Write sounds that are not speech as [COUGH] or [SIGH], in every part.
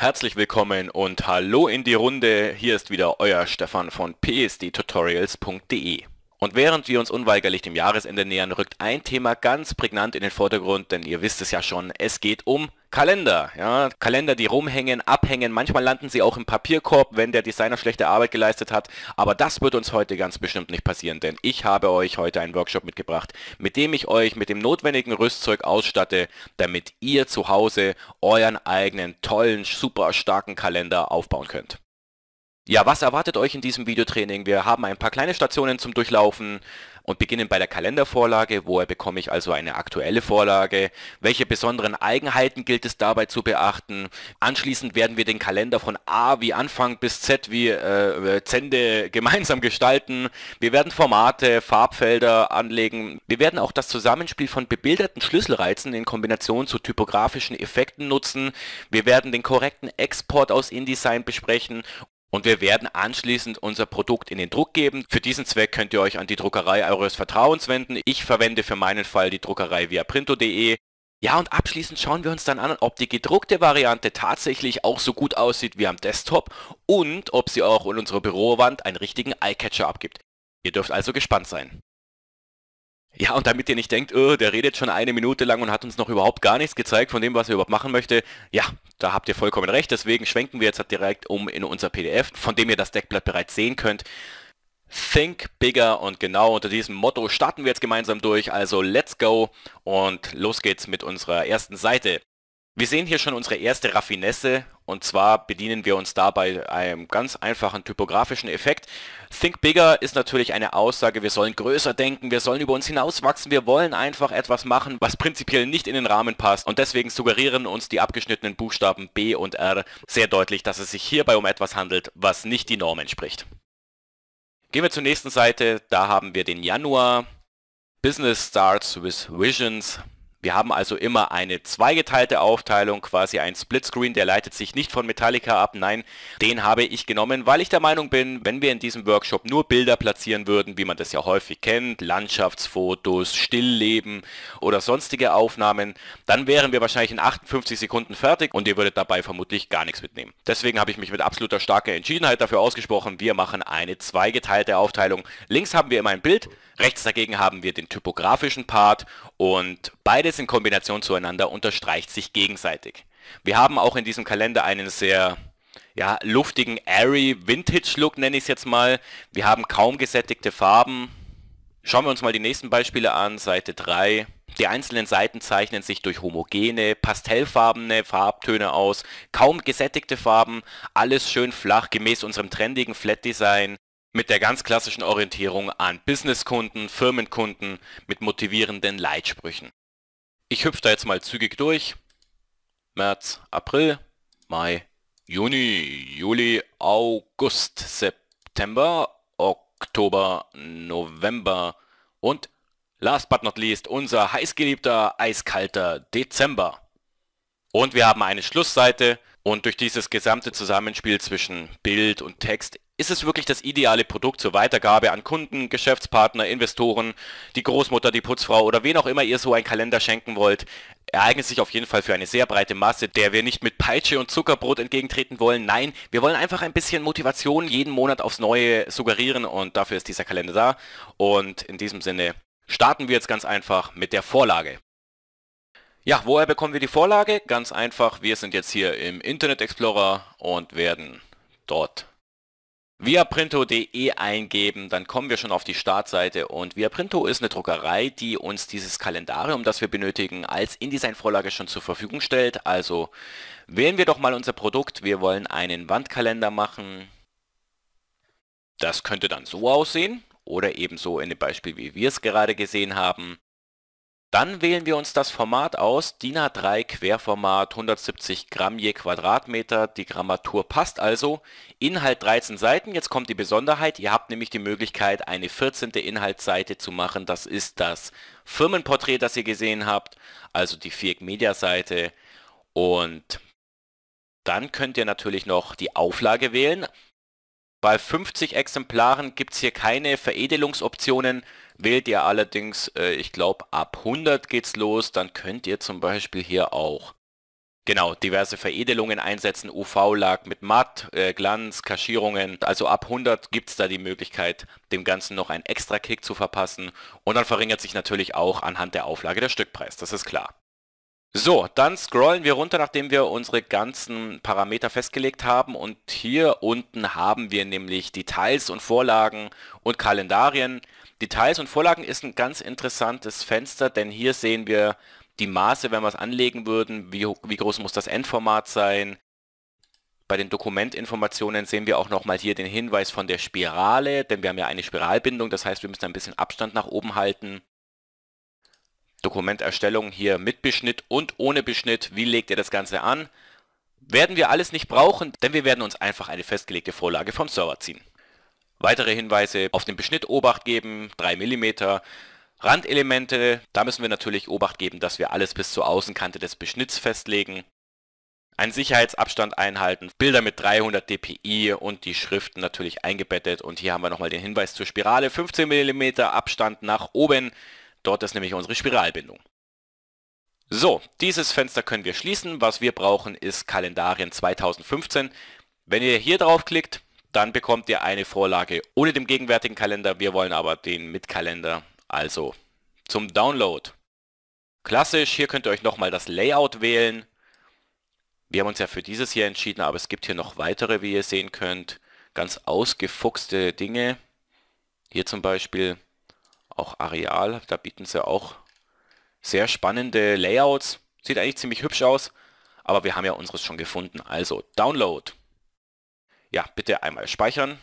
Herzlich willkommen und hallo in die Runde. Hier ist wieder euer Stefan von psdtutorials.de. Und während wir uns unweigerlich dem Jahresende nähern, rückt ein Thema ganz prägnant in den Vordergrund, denn ihr wisst es ja schon, es geht um Kalender, ja, Kalender, die rumhängen, abhängen, manchmal landen sie auch im Papierkorb, wenn der Designer schlechte Arbeit geleistet hat, aber das wird uns heute ganz bestimmt nicht passieren, denn ich habe euch heute einen Workshop mitgebracht, mit dem ich euch mit dem notwendigen Rüstzeug ausstatte, damit ihr zu Hause euren eigenen tollen, super starken Kalender aufbauen könnt. Ja, was erwartet euch in diesem Videotraining? Wir haben ein paar kleine Stationen zum Durchlaufen, und beginnen bei der Kalendervorlage. Woher bekomme ich also eine aktuelle Vorlage? Welche besonderen Eigenheiten gilt es dabei zu beachten? Anschließend werden wir den Kalender von A wie Anfang bis Z wie äh, äh Zende [LAUGHS] gemeinsam gestalten. Wir werden Formate, Farbfelder anlegen. Wir werden auch das Zusammenspiel von bebilderten Schlüsselreizen in Kombination zu typografischen Effekten nutzen. Wir werden den korrekten Export aus InDesign besprechen und wir werden anschließend unser Produkt in den Druck geben. Für diesen Zweck könnt ihr euch an die Druckerei eures Vertrauens wenden. Ich verwende für meinen Fall die Druckerei via printo.de. Ja, und abschließend schauen wir uns dann an, ob die gedruckte Variante tatsächlich auch so gut aussieht wie am Desktop und ob sie auch in unserer Bürowand einen richtigen Eyecatcher abgibt. Ihr dürft also gespannt sein. Ja, und damit ihr nicht denkt, oh, der redet schon eine Minute lang und hat uns noch überhaupt gar nichts gezeigt von dem, was er überhaupt machen möchte. Ja, da habt ihr vollkommen recht. Deswegen schwenken wir jetzt halt direkt um in unser PDF, von dem ihr das Deckblatt bereits sehen könnt. Think bigger und genau unter diesem Motto starten wir jetzt gemeinsam durch. Also let's go und los geht's mit unserer ersten Seite. Wir sehen hier schon unsere erste Raffinesse und zwar bedienen wir uns dabei einem ganz einfachen typografischen Effekt. Think bigger ist natürlich eine Aussage, wir sollen größer denken, wir sollen über uns hinauswachsen, wir wollen einfach etwas machen, was prinzipiell nicht in den Rahmen passt. Und deswegen suggerieren uns die abgeschnittenen Buchstaben B und R sehr deutlich, dass es sich hierbei um etwas handelt, was nicht die Norm entspricht. Gehen wir zur nächsten Seite, da haben wir den Januar. Business starts with visions. Wir haben also immer eine zweigeteilte Aufteilung, quasi ein Splitscreen, der leitet sich nicht von Metallica ab. Nein, den habe ich genommen, weil ich der Meinung bin, wenn wir in diesem Workshop nur Bilder platzieren würden, wie man das ja häufig kennt, Landschaftsfotos, Stillleben oder sonstige Aufnahmen, dann wären wir wahrscheinlich in 58 Sekunden fertig und ihr würdet dabei vermutlich gar nichts mitnehmen. Deswegen habe ich mich mit absoluter starker Entschiedenheit dafür ausgesprochen, wir machen eine zweigeteilte Aufteilung. Links haben wir immer ein Bild, Rechts dagegen haben wir den typografischen Part und beides in Kombination zueinander unterstreicht sich gegenseitig. Wir haben auch in diesem Kalender einen sehr ja, luftigen, airy Vintage-Look nenne ich es jetzt mal. Wir haben kaum gesättigte Farben. Schauen wir uns mal die nächsten Beispiele an, Seite 3. Die einzelnen Seiten zeichnen sich durch homogene, pastellfarbene Farbtöne aus, kaum gesättigte Farben, alles schön flach gemäß unserem trendigen Flat Design. Mit der ganz klassischen Orientierung an Businesskunden, Firmenkunden mit motivierenden Leitsprüchen. Ich hüpfe da jetzt mal zügig durch. März, April, Mai, Juni, Juli, August, September, Oktober, November und last but not least unser heißgeliebter, eiskalter Dezember. Und wir haben eine Schlussseite und durch dieses gesamte Zusammenspiel zwischen Bild und Text ist es wirklich das ideale Produkt zur Weitergabe an Kunden, Geschäftspartner, Investoren, die Großmutter, die Putzfrau oder wen auch immer ihr so einen Kalender schenken wollt. Er eignet sich auf jeden Fall für eine sehr breite Masse, der wir nicht mit Peitsche und Zuckerbrot entgegentreten wollen. Nein, wir wollen einfach ein bisschen Motivation jeden Monat aufs Neue suggerieren und dafür ist dieser Kalender da. Und in diesem Sinne starten wir jetzt ganz einfach mit der Vorlage. Ja, woher bekommen wir die Vorlage? Ganz einfach, wir sind jetzt hier im Internet Explorer und werden dort viaprinto.de eingeben, dann kommen wir schon auf die Startseite und viaprinto ist eine Druckerei, die uns dieses Kalendarium, das wir benötigen, als InDesign-Vorlage schon zur Verfügung stellt. Also wählen wir doch mal unser Produkt. Wir wollen einen Wandkalender machen. Das könnte dann so aussehen oder eben so in dem Beispiel, wie wir es gerade gesehen haben. Dann wählen wir uns das Format aus, DIN A3 Querformat 170 Gramm je Quadratmeter, die Grammatur passt also, Inhalt 13 Seiten, jetzt kommt die Besonderheit, ihr habt nämlich die Möglichkeit eine 14. Inhaltsseite zu machen, das ist das Firmenporträt, das ihr gesehen habt, also die Firk Media Seite und dann könnt ihr natürlich noch die Auflage wählen. Bei 50 Exemplaren gibt es hier keine Veredelungsoptionen, Wählt ihr allerdings, äh, ich glaube, ab 100 geht's los, dann könnt ihr zum Beispiel hier auch Genau, diverse Veredelungen einsetzen, uv lag mit Matt, äh, Glanz, Kaschierungen. Also ab 100 gibt es da die Möglichkeit, dem Ganzen noch einen extra Kick zu verpassen. Und dann verringert sich natürlich auch anhand der Auflage der Stückpreis, das ist klar. So, dann scrollen wir runter, nachdem wir unsere ganzen Parameter festgelegt haben. Und hier unten haben wir nämlich Details und Vorlagen und Kalendarien. Details und Vorlagen ist ein ganz interessantes Fenster, denn hier sehen wir die Maße, wenn wir es anlegen würden, wie, wie groß muss das Endformat sein. Bei den Dokumentinformationen sehen wir auch nochmal hier den Hinweis von der Spirale, denn wir haben ja eine Spiralbindung, das heißt wir müssen ein bisschen Abstand nach oben halten. Dokumenterstellung hier mit Beschnitt und ohne Beschnitt, wie legt ihr das Ganze an? Werden wir alles nicht brauchen, denn wir werden uns einfach eine festgelegte Vorlage vom Server ziehen. Weitere Hinweise auf den Beschnitt Obacht geben, 3 mm. Randelemente, da müssen wir natürlich Obacht geben, dass wir alles bis zur Außenkante des Beschnitts festlegen. Einen Sicherheitsabstand einhalten, Bilder mit 300 dpi und die Schriften natürlich eingebettet. Und hier haben wir nochmal den Hinweis zur Spirale, 15 mm Abstand nach oben, dort ist nämlich unsere Spiralbindung. So, dieses Fenster können wir schließen. Was wir brauchen ist Kalendarien 2015. Wenn ihr hier draufklickt, dann bekommt ihr eine Vorlage ohne den gegenwärtigen Kalender. Wir wollen aber den mit Kalender. Also zum Download. Klassisch, hier könnt ihr euch nochmal das Layout wählen. Wir haben uns ja für dieses hier entschieden, aber es gibt hier noch weitere, wie ihr sehen könnt. Ganz ausgefuchste Dinge. Hier zum Beispiel auch Areal, da bieten sie auch sehr spannende Layouts. Sieht eigentlich ziemlich hübsch aus, aber wir haben ja unseres schon gefunden. Also Download ja, bitte einmal speichern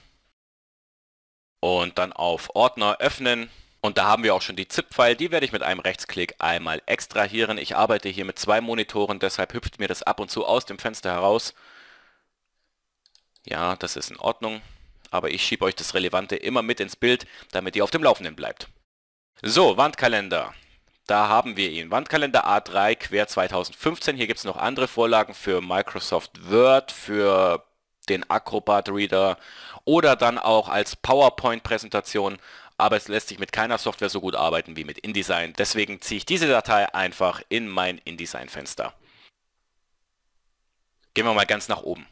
und dann auf Ordner öffnen. Und da haben wir auch schon die ZIP-File, die werde ich mit einem Rechtsklick einmal extrahieren. Ich arbeite hier mit zwei Monitoren, deshalb hüpft mir das ab und zu aus dem Fenster heraus. Ja, das ist in Ordnung, aber ich schiebe euch das Relevante immer mit ins Bild, damit ihr auf dem Laufenden bleibt. So, Wandkalender. Da haben wir ihn. Wandkalender A3 quer 2015. Hier gibt es noch andere Vorlagen für Microsoft Word, für den Acrobat Reader oder dann auch als PowerPoint-Präsentation, aber es lässt sich mit keiner Software so gut arbeiten wie mit InDesign. Deswegen ziehe ich diese Datei einfach in mein InDesign-Fenster. Gehen wir mal ganz nach oben.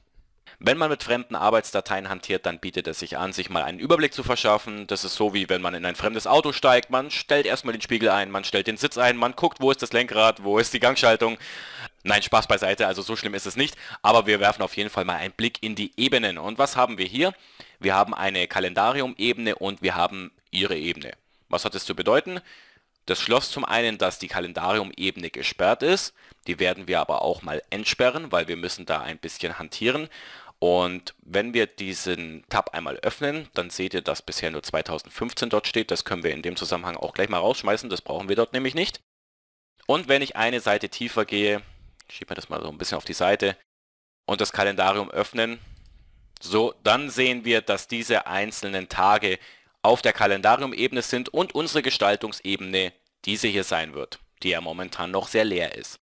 Wenn man mit fremden Arbeitsdateien hantiert, dann bietet es sich an, sich mal einen Überblick zu verschaffen. Das ist so wie wenn man in ein fremdes Auto steigt. Man stellt erstmal den Spiegel ein, man stellt den Sitz ein, man guckt, wo ist das Lenkrad, wo ist die Gangschaltung. Nein, Spaß beiseite, also so schlimm ist es nicht, aber wir werfen auf jeden Fall mal einen Blick in die Ebenen. Und was haben wir hier? Wir haben eine Kalendarium-Ebene und wir haben ihre Ebene. Was hat das zu bedeuten? Das schloss zum einen, dass die Kalendarium-Ebene gesperrt ist, die werden wir aber auch mal entsperren, weil wir müssen da ein bisschen hantieren. Und wenn wir diesen Tab einmal öffnen, dann seht ihr, dass bisher nur 2015 dort steht. Das können wir in dem Zusammenhang auch gleich mal rausschmeißen. Das brauchen wir dort nämlich nicht. Und wenn ich eine Seite tiefer gehe, schiebe mir das mal so ein bisschen auf die Seite und das Kalendarium öffnen, so, dann sehen wir, dass diese einzelnen Tage auf der Kalendarium-Ebene sind und unsere Gestaltungsebene diese hier sein wird, die ja momentan noch sehr leer ist.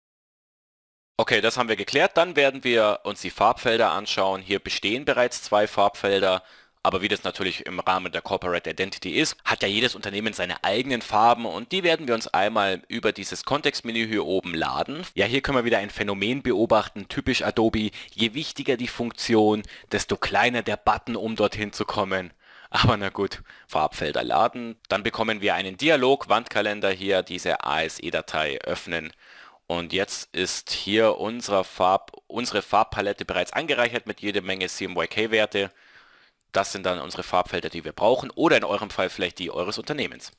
Okay, das haben wir geklärt. Dann werden wir uns die Farbfelder anschauen. Hier bestehen bereits zwei Farbfelder. Aber wie das natürlich im Rahmen der Corporate Identity ist, hat ja jedes Unternehmen seine eigenen Farben und die werden wir uns einmal über dieses Kontextmenü hier oben laden. Ja, hier können wir wieder ein Phänomen beobachten, typisch Adobe. Je wichtiger die Funktion, desto kleiner der Button, um dorthin zu kommen. Aber na gut, Farbfelder laden. Dann bekommen wir einen Dialog, Wandkalender hier, diese ASE-Datei öffnen und jetzt ist hier unsere, Farb, unsere Farbpalette bereits angereichert mit jede Menge CMYK-Werte. Das sind dann unsere Farbfelder, die wir brauchen oder in eurem Fall vielleicht die eures Unternehmens.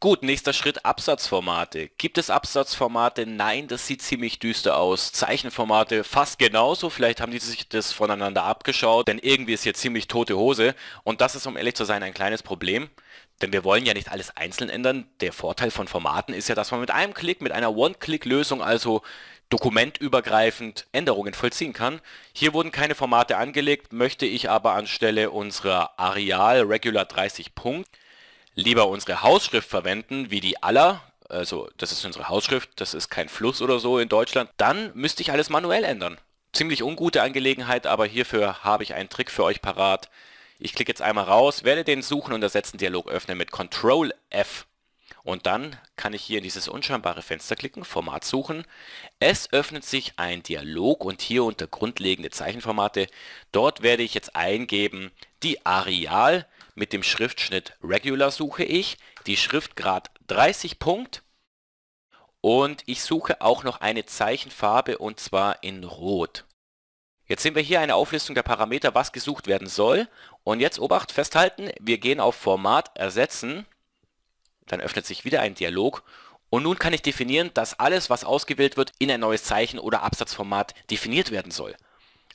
Gut, nächster Schritt, Absatzformate. Gibt es Absatzformate? Nein, das sieht ziemlich düster aus. Zeichenformate fast genauso. Vielleicht haben die sich das voneinander abgeschaut, denn irgendwie ist hier ziemlich tote Hose. Und das ist, um ehrlich zu sein, ein kleines Problem. Denn wir wollen ja nicht alles einzeln ändern. Der Vorteil von Formaten ist ja, dass man mit einem Klick, mit einer One-Click-Lösung, also dokumentübergreifend Änderungen vollziehen kann. Hier wurden keine Formate angelegt, möchte ich aber anstelle unserer Areal Regular 30 Punkt lieber unsere Hausschrift verwenden, wie die aller, also das ist unsere Hausschrift, das ist kein Fluss oder so in Deutschland, dann müsste ich alles manuell ändern. Ziemlich ungute Angelegenheit, aber hierfür habe ich einen Trick für euch parat. Ich klicke jetzt einmal raus, werde den Suchen und Ersetzen Dialog öffnen mit Ctrl F. Und dann kann ich hier in dieses unscheinbare Fenster klicken, Format suchen. Es öffnet sich ein Dialog und hier unter grundlegende Zeichenformate. Dort werde ich jetzt eingeben, die Areal mit dem Schriftschnitt Regular suche ich, die Schriftgrad 30 Punkt und ich suche auch noch eine Zeichenfarbe und zwar in Rot. Jetzt sehen wir hier eine Auflistung der Parameter, was gesucht werden soll. Und jetzt Obacht, festhalten, wir gehen auf Format ersetzen. Dann öffnet sich wieder ein Dialog. Und nun kann ich definieren, dass alles, was ausgewählt wird, in ein neues Zeichen- oder Absatzformat definiert werden soll.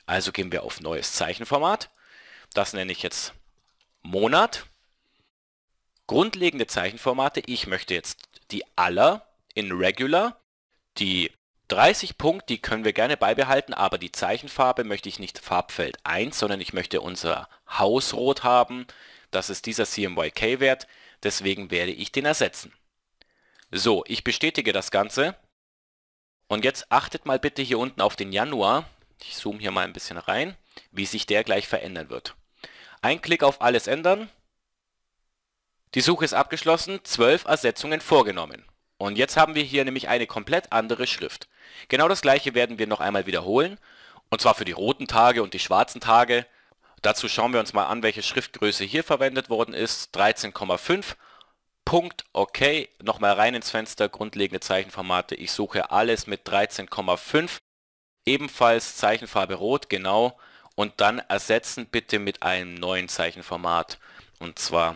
Also gehen wir auf neues Zeichenformat. Das nenne ich jetzt Monat. Grundlegende Zeichenformate. Ich möchte jetzt die Aller in Regular, die 30 Punkt, die können wir gerne beibehalten, aber die Zeichenfarbe möchte ich nicht Farbfeld 1, sondern ich möchte unser Hausrot haben. Das ist dieser CMYK-Wert, deswegen werde ich den ersetzen. So, ich bestätige das Ganze. Und jetzt achtet mal bitte hier unten auf den Januar. Ich zoome hier mal ein bisschen rein, wie sich der gleich verändern wird. Ein Klick auf Alles ändern. Die Suche ist abgeschlossen, 12 Ersetzungen vorgenommen. Und jetzt haben wir hier nämlich eine komplett andere Schrift. Genau das gleiche werden wir noch einmal wiederholen. Und zwar für die roten Tage und die schwarzen Tage. Dazu schauen wir uns mal an, welche Schriftgröße hier verwendet worden ist. 13,5. Punkt, okay, nochmal rein ins Fenster, grundlegende Zeichenformate, ich suche alles mit 13,5, ebenfalls Zeichenfarbe rot, genau, und dann ersetzen bitte mit einem neuen Zeichenformat, und zwar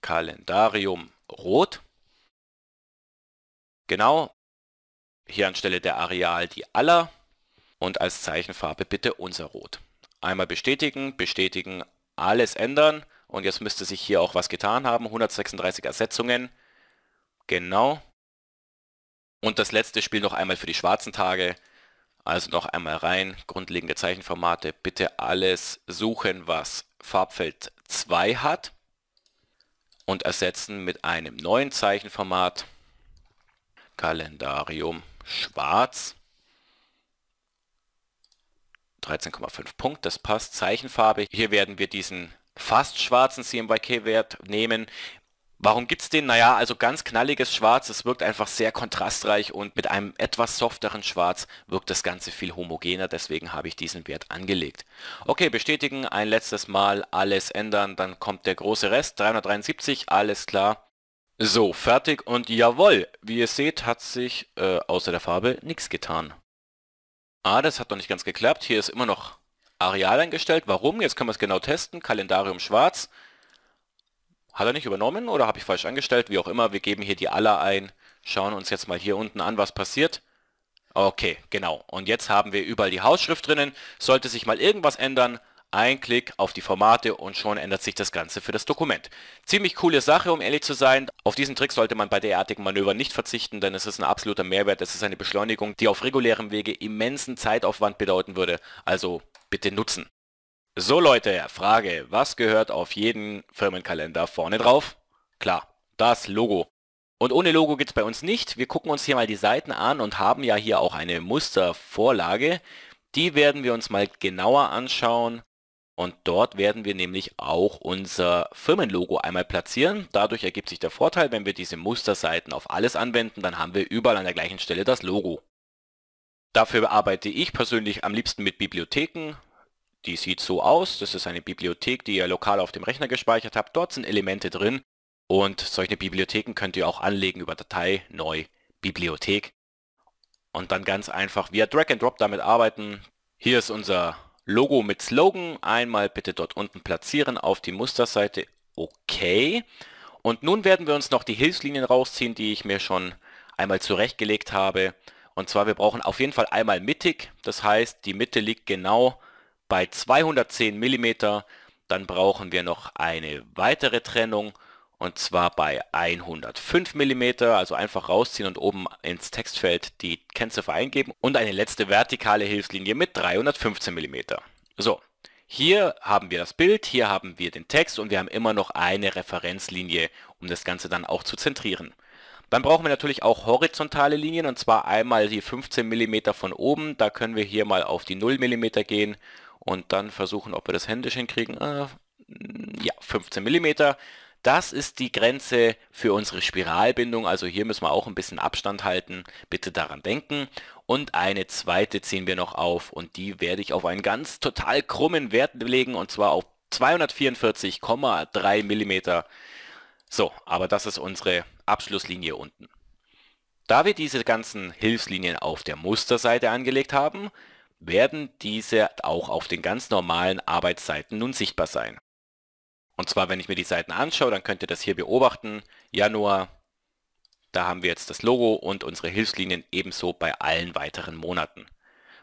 Kalendarium rot, Genau hier anstelle der Areal die aller und als Zeichenfarbe bitte unser Rot. Einmal bestätigen, bestätigen, alles ändern und jetzt müsste sich hier auch was getan haben. 136 Ersetzungen. Genau. Und das letzte Spiel noch einmal für die schwarzen Tage. Also noch einmal rein, grundlegende Zeichenformate, bitte alles suchen, was Farbfeld 2 hat und ersetzen mit einem neuen Zeichenformat. Kalendarium schwarz. 13,5 Punkt, das passt. Zeichenfarbe, hier werden wir diesen fast schwarzen CMYK-Wert nehmen. Warum gibt es den? Naja, also ganz knalliges Schwarz, es wirkt einfach sehr kontrastreich und mit einem etwas softeren Schwarz wirkt das Ganze viel homogener, deswegen habe ich diesen Wert angelegt. Okay, bestätigen, ein letztes Mal, alles ändern, dann kommt der große Rest, 373, alles klar. So, fertig und jawoll. Wie ihr seht, hat sich äh, außer der Farbe nichts getan. Ah, das hat noch nicht ganz geklappt. Hier ist immer noch Areal eingestellt. Warum? Jetzt können wir es genau testen. Kalendarium schwarz. Hat er nicht übernommen oder habe ich falsch eingestellt? Wie auch immer, wir geben hier die Aller ein. Schauen uns jetzt mal hier unten an, was passiert. Okay, genau. Und jetzt haben wir überall die Hausschrift drinnen. Sollte sich mal irgendwas ändern, ein Klick auf die Formate und schon ändert sich das Ganze für das Dokument. Ziemlich coole Sache, um ehrlich zu sein. Auf diesen Trick sollte man bei derartigen Manövern nicht verzichten, denn es ist ein absoluter Mehrwert. Es ist eine Beschleunigung, die auf regulärem Wege immensen Zeitaufwand bedeuten würde. Also bitte nutzen. So Leute, Frage, was gehört auf jeden Firmenkalender vorne drauf? Klar, das Logo. Und ohne Logo geht es bei uns nicht. Wir gucken uns hier mal die Seiten an und haben ja hier auch eine Mustervorlage. Die werden wir uns mal genauer anschauen. Und dort werden wir nämlich auch unser Firmenlogo einmal platzieren. Dadurch ergibt sich der Vorteil, wenn wir diese Musterseiten auf alles anwenden, dann haben wir überall an der gleichen Stelle das Logo. Dafür arbeite ich persönlich am liebsten mit Bibliotheken. Die sieht so aus. Das ist eine Bibliothek, die ihr lokal auf dem Rechner gespeichert habt. Dort sind Elemente drin. Und solche Bibliotheken könnt ihr auch anlegen über Datei, Neu, Bibliothek. Und dann ganz einfach via Drag and Drop damit arbeiten. Hier ist unser Logo mit Slogan einmal bitte dort unten platzieren auf die Musterseite. Okay. Und nun werden wir uns noch die Hilfslinien rausziehen, die ich mir schon einmal zurechtgelegt habe. Und zwar, wir brauchen auf jeden Fall einmal mittig. Das heißt, die Mitte liegt genau bei 210 mm. Dann brauchen wir noch eine weitere Trennung und zwar bei 105 mm, also einfach rausziehen und oben ins Textfeld die Kennziffer eingeben und eine letzte vertikale Hilfslinie mit 315 mm. So, hier haben wir das Bild, hier haben wir den Text und wir haben immer noch eine Referenzlinie, um das Ganze dann auch zu zentrieren. Dann brauchen wir natürlich auch horizontale Linien und zwar einmal die 15 mm von oben, da können wir hier mal auf die 0 mm gehen und dann versuchen, ob wir das händisch hinkriegen. Äh, ja, 15 mm. Das ist die Grenze für unsere Spiralbindung, also hier müssen wir auch ein bisschen Abstand halten, bitte daran denken. Und eine zweite ziehen wir noch auf und die werde ich auf einen ganz total krummen Wert legen und zwar auf 244,3 mm. So, aber das ist unsere Abschlusslinie unten. Da wir diese ganzen Hilfslinien auf der Musterseite angelegt haben, werden diese auch auf den ganz normalen Arbeitsseiten nun sichtbar sein. Und zwar, wenn ich mir die Seiten anschaue, dann könnt ihr das hier beobachten. Januar, da haben wir jetzt das Logo und unsere Hilfslinien ebenso bei allen weiteren Monaten.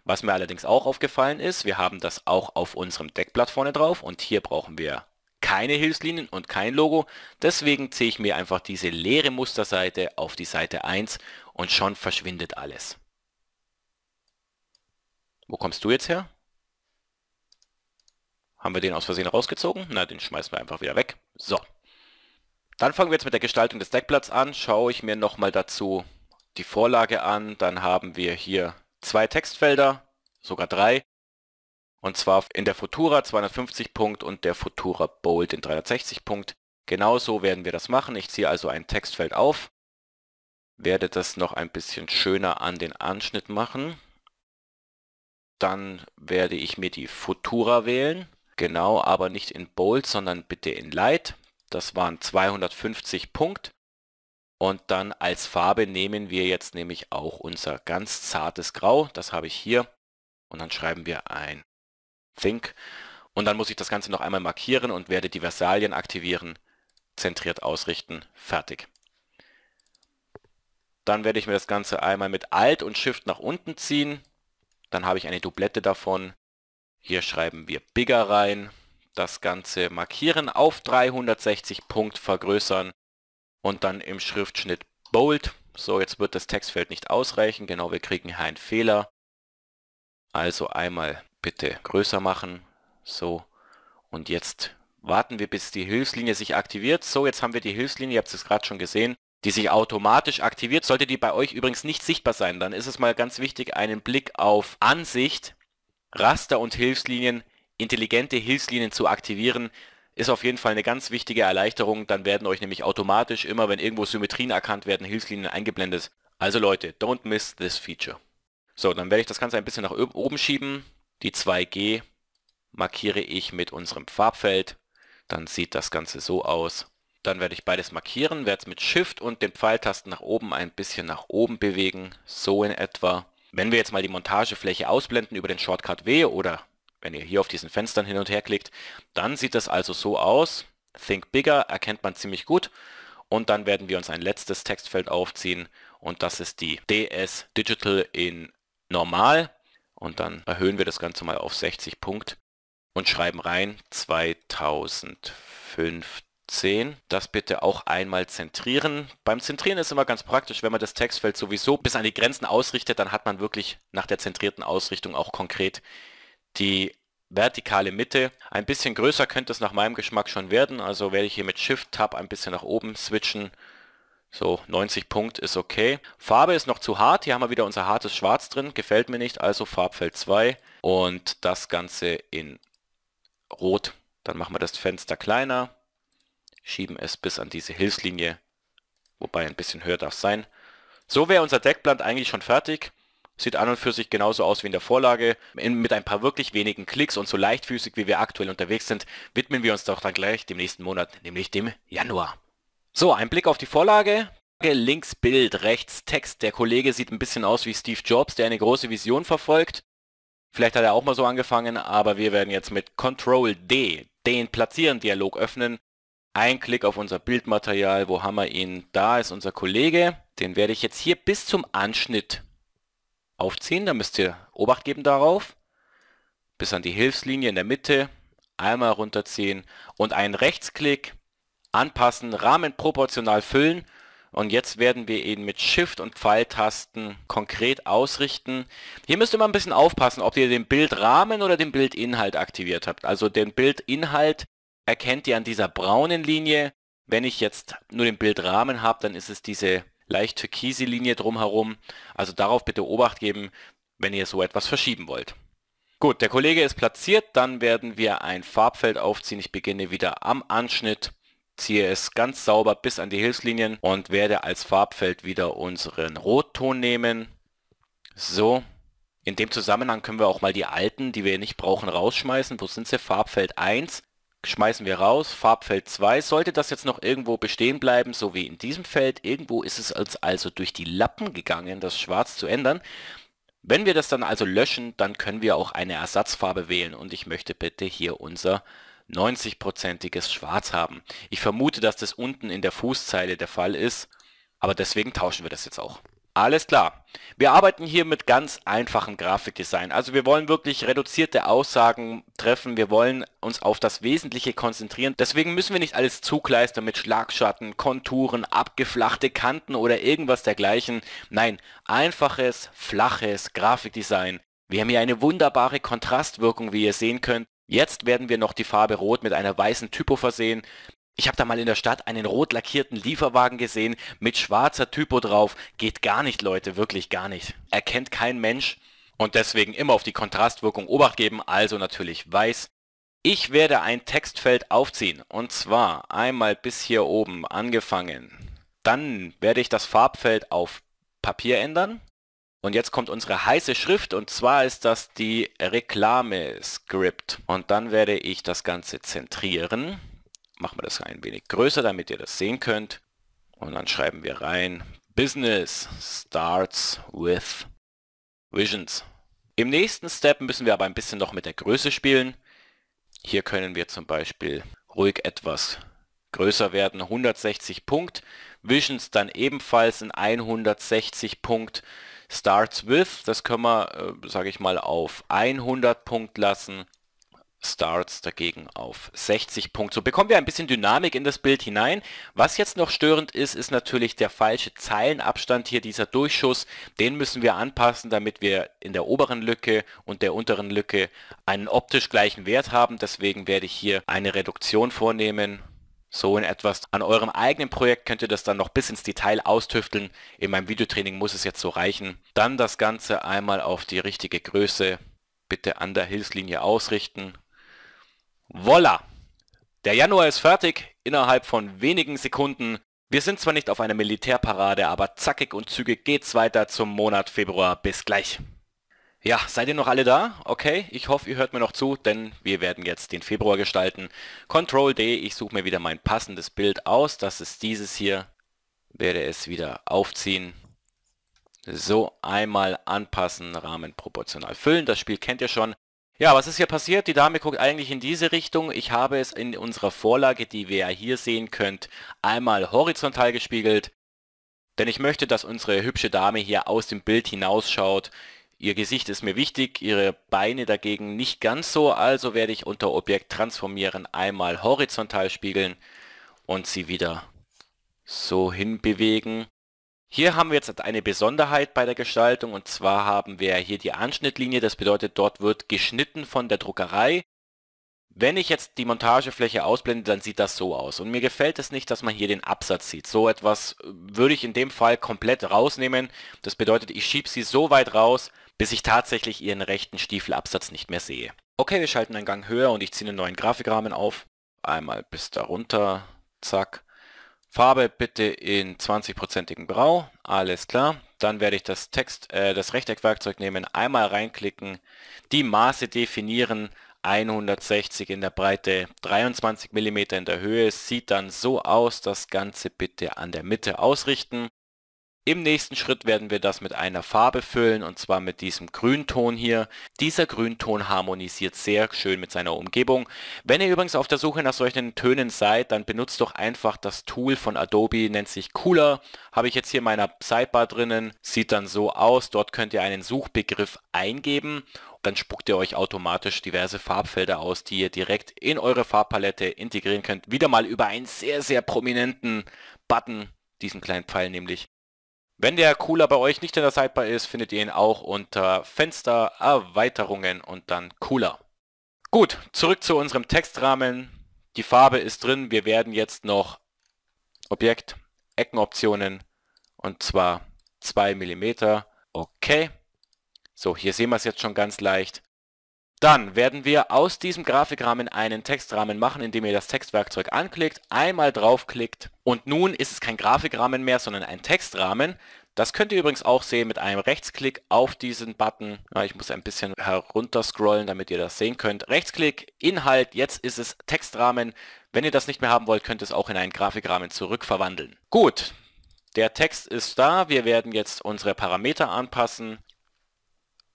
Was mir allerdings auch aufgefallen ist, wir haben das auch auf unserem Deckblatt vorne drauf und hier brauchen wir keine Hilfslinien und kein Logo. Deswegen ziehe ich mir einfach diese leere Musterseite auf die Seite 1 und schon verschwindet alles. Wo kommst du jetzt her? Haben wir den aus Versehen rausgezogen? Na, den schmeißen wir einfach wieder weg. So. Dann fangen wir jetzt mit der Gestaltung des Deckblatts an. Schaue ich mir nochmal dazu die Vorlage an. Dann haben wir hier zwei Textfelder, sogar drei. Und zwar in der Futura 250 Punkt und der Futura Bold in 360 Punkt. Genauso werden wir das machen. Ich ziehe also ein Textfeld auf, werde das noch ein bisschen schöner an den Anschnitt machen. Dann werde ich mir die Futura wählen Genau, aber nicht in Bold, sondern bitte in Light. Das waren 250 Punkt. Und dann als Farbe nehmen wir jetzt nämlich auch unser ganz zartes Grau. Das habe ich hier. Und dann schreiben wir ein Think. Und dann muss ich das Ganze noch einmal markieren und werde die Versalien aktivieren, zentriert ausrichten, fertig. Dann werde ich mir das Ganze einmal mit Alt und Shift nach unten ziehen. Dann habe ich eine Doublette davon. Hier schreiben wir bigger rein, das Ganze markieren, auf 360 Punkt vergrößern und dann im Schriftschnitt bold. So, jetzt wird das Textfeld nicht ausreichen. Genau, wir kriegen hier einen Fehler. Also einmal bitte größer machen. So, und jetzt warten wir, bis die Hilfslinie sich aktiviert. So, jetzt haben wir die Hilfslinie, ihr habt es gerade schon gesehen, die sich automatisch aktiviert. Sollte die bei euch übrigens nicht sichtbar sein, dann ist es mal ganz wichtig, einen Blick auf Ansicht Raster und Hilfslinien, intelligente Hilfslinien zu aktivieren, ist auf jeden Fall eine ganz wichtige Erleichterung, dann werden euch nämlich automatisch immer, wenn irgendwo Symmetrien erkannt werden, Hilfslinien eingeblendet. Also Leute, don't miss this feature. So, dann werde ich das Ganze ein bisschen nach oben schieben. Die 2G markiere ich mit unserem Farbfeld. Dann sieht das Ganze so aus. Dann werde ich beides markieren, werde es mit Shift und den Pfeiltasten nach oben ein bisschen nach oben bewegen, so in etwa. Wenn wir jetzt mal die Montagefläche ausblenden über den Shortcut W oder wenn ihr hier auf diesen Fenstern hin und her klickt, dann sieht das also so aus. Think Bigger erkennt man ziemlich gut. Und dann werden wir uns ein letztes Textfeld aufziehen und das ist die DS Digital in Normal. Und dann erhöhen wir das Ganze mal auf 60 Punkt und schreiben rein 2015. 10, das bitte auch einmal zentrieren. Beim Zentrieren ist immer ganz praktisch, wenn man das Textfeld sowieso bis an die Grenzen ausrichtet, dann hat man wirklich nach der zentrierten Ausrichtung auch konkret die vertikale Mitte. Ein bisschen größer könnte es nach meinem Geschmack schon werden, also werde ich hier mit Shift-Tab ein bisschen nach oben switchen. So, 90 Punkt ist okay. Farbe ist noch zu hart, hier haben wir wieder unser hartes Schwarz drin, gefällt mir nicht, also Farbfeld 2 und das Ganze in Rot. Dann machen wir das Fenster kleiner schieben es bis an diese Hilfslinie, wobei ein bisschen höher darf sein. So wäre unser Deckblatt eigentlich schon fertig. Sieht an und für sich genauso aus wie in der Vorlage. In, mit ein paar wirklich wenigen Klicks und so leichtfüßig wie wir aktuell unterwegs sind, widmen wir uns doch dann gleich dem nächsten Monat, nämlich dem Januar. So, ein Blick auf die Vorlage. Links Bild, rechts Text. Der Kollege sieht ein bisschen aus wie Steve Jobs, der eine große Vision verfolgt. Vielleicht hat er auch mal so angefangen, aber wir werden jetzt mit Ctrl D den Platzieren-Dialog öffnen ein Klick auf unser Bildmaterial, wo haben wir ihn? Da ist unser Kollege. Den werde ich jetzt hier bis zum Anschnitt aufziehen. Da müsst ihr Obacht geben darauf. Bis an die Hilfslinie in der Mitte. Einmal runterziehen und einen Rechtsklick anpassen, Rahmen proportional füllen. Und jetzt werden wir ihn mit Shift und Pfeiltasten konkret ausrichten. Hier müsst ihr mal ein bisschen aufpassen, ob ihr den Bildrahmen oder den Bildinhalt aktiviert habt. Also den Bildinhalt erkennt ihr an dieser braunen Linie. Wenn ich jetzt nur den Bildrahmen habe, dann ist es diese leicht türkise Linie drumherum. Also darauf bitte Obacht geben, wenn ihr so etwas verschieben wollt. Gut, der Kollege ist platziert, dann werden wir ein Farbfeld aufziehen. Ich beginne wieder am Anschnitt, ziehe es ganz sauber bis an die Hilfslinien und werde als Farbfeld wieder unseren Rotton nehmen. So, in dem Zusammenhang können wir auch mal die alten, die wir nicht brauchen, rausschmeißen. Wo sind sie? Farbfeld 1 schmeißen wir raus, Farbfeld 2. Sollte das jetzt noch irgendwo bestehen bleiben, so wie in diesem Feld, irgendwo ist es uns also durch die Lappen gegangen, das Schwarz zu ändern. Wenn wir das dann also löschen, dann können wir auch eine Ersatzfarbe wählen und ich möchte bitte hier unser 90-prozentiges Schwarz haben. Ich vermute, dass das unten in der Fußzeile der Fall ist, aber deswegen tauschen wir das jetzt auch. Alles klar. Wir arbeiten hier mit ganz einfachem Grafikdesign. Also wir wollen wirklich reduzierte Aussagen treffen. Wir wollen uns auf das Wesentliche konzentrieren. Deswegen müssen wir nicht alles zugleistern mit Schlagschatten, Konturen, abgeflachte Kanten oder irgendwas dergleichen. Nein, einfaches, flaches Grafikdesign. Wir haben hier eine wunderbare Kontrastwirkung, wie ihr sehen könnt. Jetzt werden wir noch die Farbe Rot mit einer weißen Typo versehen. Ich habe da mal in der Stadt einen rot lackierten Lieferwagen gesehen mit schwarzer Typo drauf. Geht gar nicht, Leute, wirklich gar nicht. Erkennt kein Mensch und deswegen immer auf die Kontrastwirkung Obacht geben, also natürlich weiß. Ich werde ein Textfeld aufziehen und zwar einmal bis hier oben angefangen. Dann werde ich das Farbfeld auf Papier ändern. Und jetzt kommt unsere heiße Schrift und zwar ist das die Reklame-Script. Und dann werde ich das Ganze zentrieren machen wir das ein wenig größer, damit ihr das sehen könnt. Und dann schreiben wir rein, Business starts with Visions. Im nächsten Step müssen wir aber ein bisschen noch mit der Größe spielen. Hier können wir zum Beispiel ruhig etwas größer werden, 160 Punkt. Visions dann ebenfalls in 160 Punkt. Starts with, das können wir, äh, sage ich mal, auf 100 Punkt lassen. Starts dagegen auf 60 Punkte. So bekommen wir ein bisschen Dynamik in das Bild hinein. Was jetzt noch störend ist, ist natürlich der falsche Zeilenabstand hier, dieser Durchschuss. Den müssen wir anpassen, damit wir in der oberen Lücke und der unteren Lücke einen optisch gleichen Wert haben. Deswegen werde ich hier eine Reduktion vornehmen. So in etwas. An eurem eigenen Projekt könnt ihr das dann noch bis ins Detail austüfteln. In meinem Videotraining muss es jetzt so reichen. Dann das Ganze einmal auf die richtige Größe. Bitte an der Hilfslinie ausrichten. Voila! Der Januar ist fertig, innerhalb von wenigen Sekunden. Wir sind zwar nicht auf einer Militärparade, aber zackig und zügig geht's weiter zum Monat Februar. Bis gleich. Ja, seid ihr noch alle da? Okay, ich hoffe, ihr hört mir noch zu, denn wir werden jetzt den Februar gestalten. Control D, ich suche mir wieder mein passendes Bild aus. Das ist dieses hier. Werde es wieder aufziehen. So, einmal anpassen, Rahmen proportional füllen. Das Spiel kennt ihr schon. Ja, was ist hier passiert? Die Dame guckt eigentlich in diese Richtung. Ich habe es in unserer Vorlage, die wir ja hier sehen könnt, einmal horizontal gespiegelt. Denn ich möchte, dass unsere hübsche Dame hier aus dem Bild hinausschaut. Ihr Gesicht ist mir wichtig, ihre Beine dagegen nicht ganz so, also werde ich unter Objekt transformieren einmal horizontal spiegeln und sie wieder so hinbewegen. Hier haben wir jetzt eine Besonderheit bei der Gestaltung und zwar haben wir hier die Anschnittlinie, das bedeutet dort wird geschnitten von der Druckerei. Wenn ich jetzt die Montagefläche ausblende, dann sieht das so aus und mir gefällt es nicht, dass man hier den Absatz sieht. So etwas äh, würde ich in dem Fall komplett rausnehmen, das bedeutet ich schiebe sie so weit raus, bis ich tatsächlich ihren rechten Stiefelabsatz nicht mehr sehe. Okay, wir schalten einen Gang höher und ich ziehe einen neuen Grafikrahmen auf. Einmal bis darunter, zack. Farbe bitte in 20%igen Brau, alles klar. Dann werde ich das Text, äh, das Rechteckwerkzeug nehmen, einmal reinklicken, die Maße definieren, 160 in der Breite, 23 mm in der Höhe. Sieht dann so aus, das Ganze bitte an der Mitte ausrichten. Im nächsten Schritt werden wir das mit einer Farbe füllen und zwar mit diesem Grünton hier. Dieser Grünton harmonisiert sehr schön mit seiner Umgebung. Wenn ihr übrigens auf der Suche nach solchen Tönen seid, dann benutzt doch einfach das Tool von Adobe, nennt sich Cooler. Habe ich jetzt hier in meiner Sidebar drinnen, sieht dann so aus. Dort könnt ihr einen Suchbegriff eingeben dann spuckt ihr euch automatisch diverse Farbfelder aus, die ihr direkt in eure Farbpalette integrieren könnt. Wieder mal über einen sehr, sehr prominenten Button, diesen kleinen Pfeil nämlich. Wenn der Cooler bei euch nicht in der Sidebar ist, findet ihr ihn auch unter Fenster, Erweiterungen und dann Cooler. Gut, zurück zu unserem Textrahmen. Die Farbe ist drin. Wir werden jetzt noch Objekt, Eckenoptionen und zwar 2 mm. Okay. So, hier sehen wir es jetzt schon ganz leicht. Dann werden wir aus diesem Grafikrahmen einen Textrahmen machen, indem ihr das Textwerkzeug anklickt, einmal draufklickt und nun ist es kein Grafikrahmen mehr, sondern ein Textrahmen. Das könnt ihr übrigens auch sehen mit einem Rechtsklick auf diesen Button. Ich muss ein bisschen herunterscrollen, damit ihr das sehen könnt. Rechtsklick, Inhalt, jetzt ist es Textrahmen. Wenn ihr das nicht mehr haben wollt, könnt ihr es auch in einen Grafikrahmen zurückverwandeln. Gut, der Text ist da. Wir werden jetzt unsere Parameter anpassen.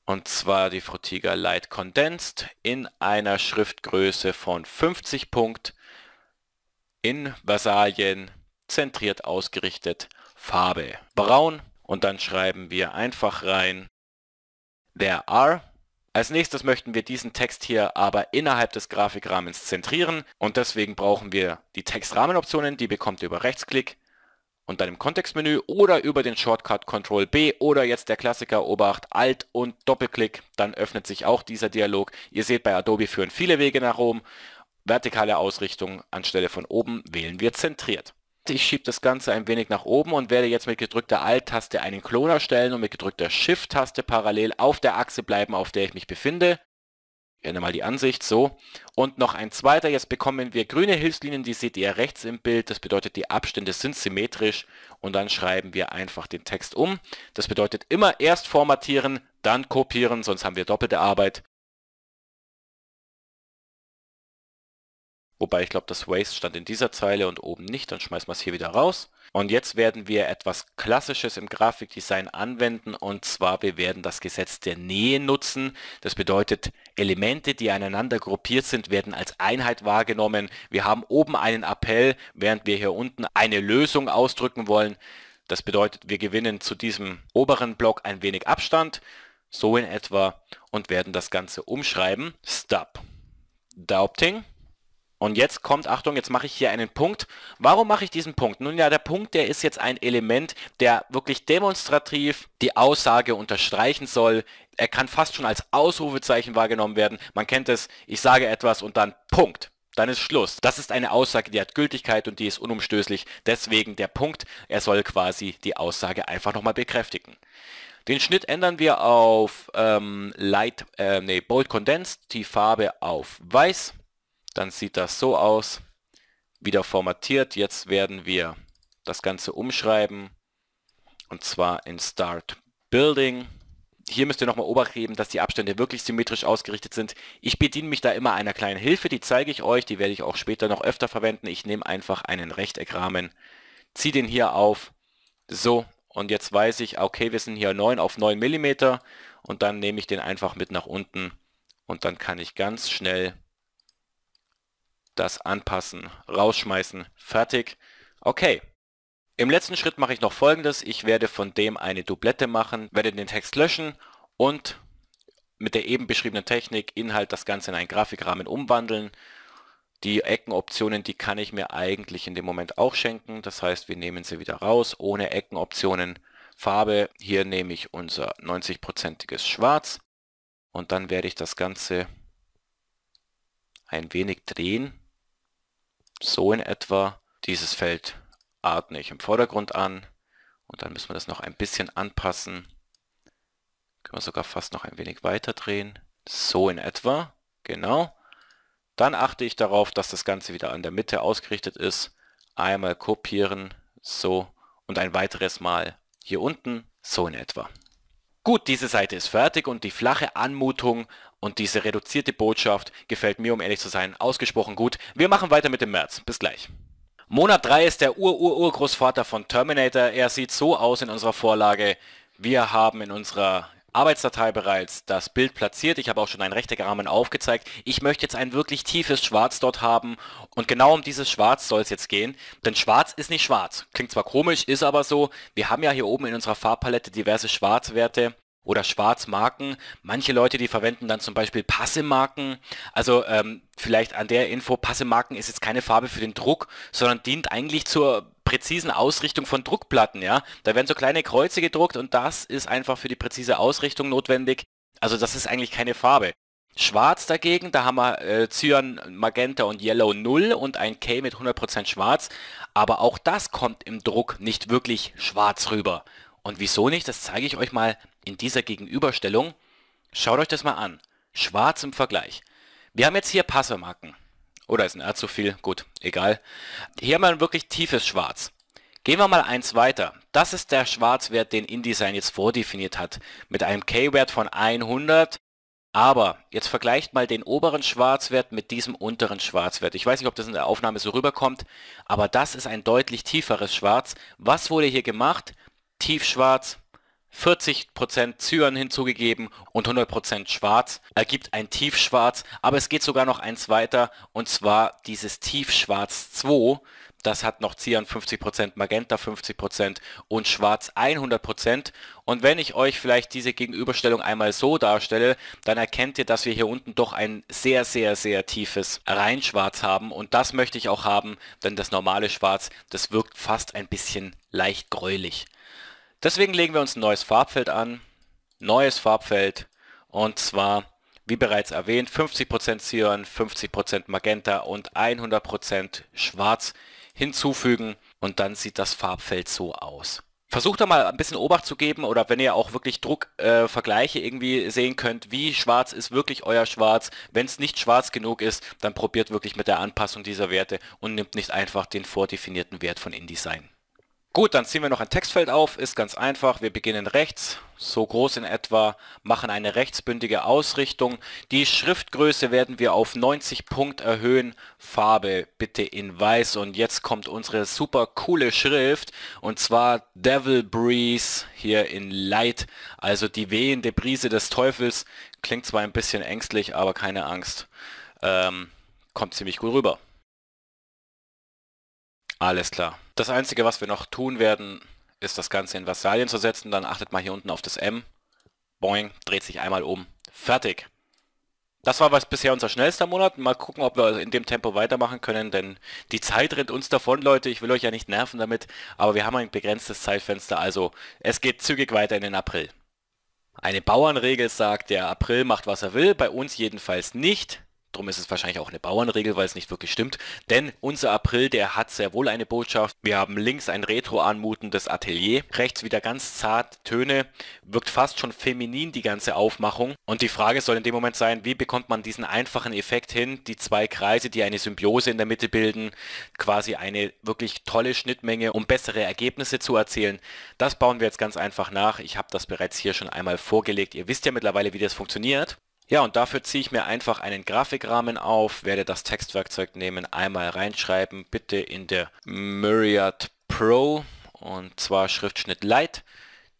Und zwar die Frutiger Light Condensed in einer Schriftgröße von 50 Punkt in Basalien, zentriert ausgerichtet, Farbe braun. Und dann schreiben wir einfach rein, there are. Als nächstes möchten wir diesen Text hier aber innerhalb des Grafikrahmens zentrieren und deswegen brauchen wir die Textrahmenoptionen, die bekommt ihr über Rechtsklick und dann im Kontextmenü oder über den Shortcut Ctrl B oder jetzt der Klassiker Obacht Alt und Doppelklick, dann öffnet sich auch dieser Dialog. Ihr seht, bei Adobe führen viele Wege nach oben. Vertikale Ausrichtung anstelle von oben wählen wir zentriert. Ich schiebe das Ganze ein wenig nach oben und werde jetzt mit gedrückter Alt-Taste einen Kloner stellen und mit gedrückter Shift-Taste parallel auf der Achse bleiben, auf der ich mich befinde ändere mal die Ansicht, so. Und noch ein zweiter, jetzt bekommen wir grüne Hilfslinien, die seht ihr rechts im Bild. Das bedeutet, die Abstände sind symmetrisch und dann schreiben wir einfach den Text um. Das bedeutet immer erst formatieren, dann kopieren, sonst haben wir doppelte Arbeit. Wobei ich glaube, das Waste stand in dieser Zeile und oben nicht, dann schmeißen wir es hier wieder raus. Und jetzt werden wir etwas Klassisches im Grafikdesign anwenden und zwar wir werden das Gesetz der Nähe nutzen. Das bedeutet, Elemente, die aneinander gruppiert sind, werden als Einheit wahrgenommen. Wir haben oben einen Appell, während wir hier unten eine Lösung ausdrücken wollen. Das bedeutet, wir gewinnen zu diesem oberen Block ein wenig Abstand, so in etwa, und werden das Ganze umschreiben. Stop. Doubting. Und jetzt kommt, Achtung, jetzt mache ich hier einen Punkt. Warum mache ich diesen Punkt? Nun ja, der Punkt, der ist jetzt ein Element, der wirklich demonstrativ die Aussage unterstreichen soll. Er kann fast schon als Ausrufezeichen wahrgenommen werden. Man kennt es, ich sage etwas und dann Punkt. Dann ist Schluss. Das ist eine Aussage, die hat Gültigkeit und die ist unumstößlich. Deswegen der Punkt, er soll quasi die Aussage einfach nochmal bekräftigen. Den Schnitt ändern wir auf ähm, Light, äh, nee, Bold Condensed, die Farbe auf Weiß dann sieht das so aus, wieder formatiert. Jetzt werden wir das Ganze umschreiben und zwar in Start Building. Hier müsst ihr nochmal obergeben, dass die Abstände wirklich symmetrisch ausgerichtet sind. Ich bediene mich da immer einer kleinen Hilfe, die zeige ich euch, die werde ich auch später noch öfter verwenden. Ich nehme einfach einen Rechteckrahmen, ziehe den hier auf, so, und jetzt weiß ich, okay, wir sind hier 9 auf 9 mm und dann nehme ich den einfach mit nach unten und dann kann ich ganz schnell das anpassen, rausschmeißen, fertig. Okay. Im letzten Schritt mache ich noch folgendes. Ich werde von dem eine Doublette machen, werde den Text löschen und mit der eben beschriebenen Technik Inhalt das Ganze in einen Grafikrahmen umwandeln. Die Eckenoptionen, die kann ich mir eigentlich in dem Moment auch schenken. Das heißt, wir nehmen sie wieder raus, ohne Eckenoptionen. Farbe, hier nehme ich unser 90%iges Schwarz und dann werde ich das Ganze ein wenig drehen, so in etwa dieses Feld atme ich im Vordergrund an und dann müssen wir das noch ein bisschen anpassen. Können wir sogar fast noch ein wenig weiter drehen. So in etwa, genau. Dann achte ich darauf, dass das Ganze wieder an der Mitte ausgerichtet ist. Einmal kopieren, so und ein weiteres Mal hier unten, so in etwa. Gut, diese Seite ist fertig und die flache Anmutung und diese reduzierte Botschaft gefällt mir, um ehrlich zu sein, ausgesprochen gut. Wir machen weiter mit dem März. Bis gleich. Monat 3 ist der Ur-Ur-Urgroßvater von Terminator. Er sieht so aus in unserer Vorlage. Wir haben in unserer Arbeitsdatei bereits das Bild platziert. Ich habe auch schon einen Rechteckrahmen aufgezeigt. Ich möchte jetzt ein wirklich tiefes Schwarz dort haben und genau um dieses Schwarz soll es jetzt gehen. Denn Schwarz ist nicht schwarz. Klingt zwar komisch, ist aber so. Wir haben ja hier oben in unserer Farbpalette diverse Schwarzwerte oder Schwarzmarken. Manche Leute, die verwenden dann zum Beispiel Passemarken. Also ähm, vielleicht an der Info, Passemarken ist jetzt keine Farbe für den Druck, sondern dient eigentlich zur präzisen Ausrichtung von Druckplatten. Ja? Da werden so kleine Kreuze gedruckt und das ist einfach für die präzise Ausrichtung notwendig. Also das ist eigentlich keine Farbe. Schwarz dagegen, da haben wir äh, Cyan, Magenta und Yellow 0 und ein K mit 100% Schwarz. Aber auch das kommt im Druck nicht wirklich schwarz rüber. Und wieso nicht, das zeige ich euch mal in dieser Gegenüberstellung, schaut euch das mal an. Schwarz im Vergleich. Wir haben jetzt hier Passermarken. Oder ist ein R zu viel? Gut, egal. Hier haben wir ein wirklich tiefes Schwarz. Gehen wir mal eins weiter. Das ist der Schwarzwert, den InDesign jetzt vordefiniert hat. Mit einem K-Wert von 100. Aber jetzt vergleicht mal den oberen Schwarzwert mit diesem unteren Schwarzwert. Ich weiß nicht, ob das in der Aufnahme so rüberkommt, aber das ist ein deutlich tieferes Schwarz. Was wurde hier gemacht? Tiefschwarz, 40% Zyan hinzugegeben und 100% Schwarz. Ergibt ein Tiefschwarz, aber es geht sogar noch eins weiter und zwar dieses Tiefschwarz 2. Das hat noch Cyan 50%, Magenta 50% und Schwarz 100%. Und wenn ich euch vielleicht diese Gegenüberstellung einmal so darstelle, dann erkennt ihr, dass wir hier unten doch ein sehr, sehr, sehr tiefes Reinschwarz haben. Und das möchte ich auch haben, denn das normale Schwarz, das wirkt fast ein bisschen leicht gräulich. Deswegen legen wir uns ein neues Farbfeld an, neues Farbfeld und zwar, wie bereits erwähnt, 50% Cyan, 50% Magenta und 100% Schwarz hinzufügen und dann sieht das Farbfeld so aus. Versucht da mal ein bisschen Obacht zu geben oder wenn ihr auch wirklich Druckvergleiche äh, irgendwie sehen könnt, wie schwarz ist wirklich euer Schwarz. Wenn es nicht schwarz genug ist, dann probiert wirklich mit der Anpassung dieser Werte und nimmt nicht einfach den vordefinierten Wert von InDesign. Gut, dann ziehen wir noch ein Textfeld auf, ist ganz einfach. Wir beginnen rechts, so groß in etwa, machen eine rechtsbündige Ausrichtung. Die Schriftgröße werden wir auf 90 Punkt erhöhen, Farbe bitte in weiß. Und jetzt kommt unsere super coole Schrift und zwar Devil Breeze hier in Light, also die wehende Brise des Teufels. Klingt zwar ein bisschen ängstlich, aber keine Angst. Ähm, kommt ziemlich gut rüber. Alles klar. Das Einzige, was wir noch tun werden, ist das Ganze in Vassalien zu setzen. Dann achtet mal hier unten auf das M. Boing, dreht sich einmal um. Fertig. Das war was bisher unser schnellster Monat. Mal gucken, ob wir in dem Tempo weitermachen können, denn die Zeit rennt uns davon, Leute. Ich will euch ja nicht nerven damit, aber wir haben ein begrenztes Zeitfenster, also es geht zügig weiter in den April. Eine Bauernregel sagt, der April macht was er will, bei uns jedenfalls nicht. Drum ist es wahrscheinlich auch eine Bauernregel, weil es nicht wirklich stimmt. Denn unser April, der hat sehr wohl eine Botschaft. Wir haben links ein retro anmutendes Atelier, rechts wieder ganz zart Töne, wirkt fast schon feminin die ganze Aufmachung. Und die Frage soll in dem Moment sein, wie bekommt man diesen einfachen Effekt hin, die zwei Kreise, die eine Symbiose in der Mitte bilden, quasi eine wirklich tolle Schnittmenge, um bessere Ergebnisse zu erzielen. Das bauen wir jetzt ganz einfach nach. Ich habe das bereits hier schon einmal vorgelegt. Ihr wisst ja mittlerweile, wie das funktioniert. Ja, und dafür ziehe ich mir einfach einen Grafikrahmen auf, werde das Textwerkzeug nehmen, einmal reinschreiben, bitte in der Myriad Pro und zwar Schriftschnitt Light.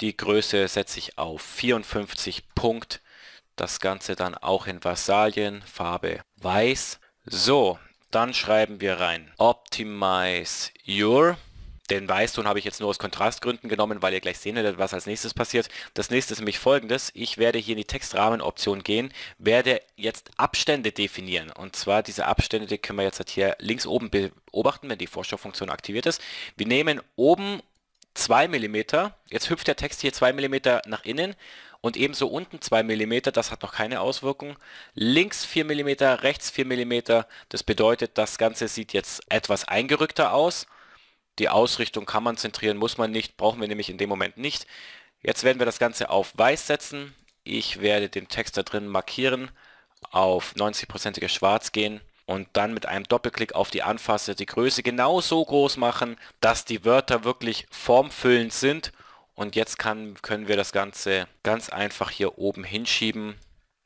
Die Größe setze ich auf 54 Punkt. Das Ganze dann auch in Vasalien, Farbe weiß. So, dann schreiben wir rein Optimize Your den Weißton habe ich jetzt nur aus Kontrastgründen genommen, weil ihr gleich sehen werdet, was als nächstes passiert. Das nächste ist nämlich folgendes. Ich werde hier in die Textrahmenoption gehen, werde jetzt Abstände definieren. Und zwar diese Abstände, die können wir jetzt halt hier links oben beobachten, wenn die Vorschaufunktion aktiviert ist. Wir nehmen oben 2 mm. Jetzt hüpft der Text hier 2 mm nach innen und ebenso unten 2 mm, das hat noch keine Auswirkung. Links 4 mm, rechts 4 mm, das bedeutet, das Ganze sieht jetzt etwas eingerückter aus die Ausrichtung kann man zentrieren, muss man nicht, brauchen wir nämlich in dem Moment nicht. Jetzt werden wir das Ganze auf weiß setzen. Ich werde den Text da drin markieren, auf 90%iges Schwarz gehen und dann mit einem Doppelklick auf die Anfasse die Größe genau so groß machen, dass die Wörter wirklich formfüllend sind. Und jetzt kann, können wir das Ganze ganz einfach hier oben hinschieben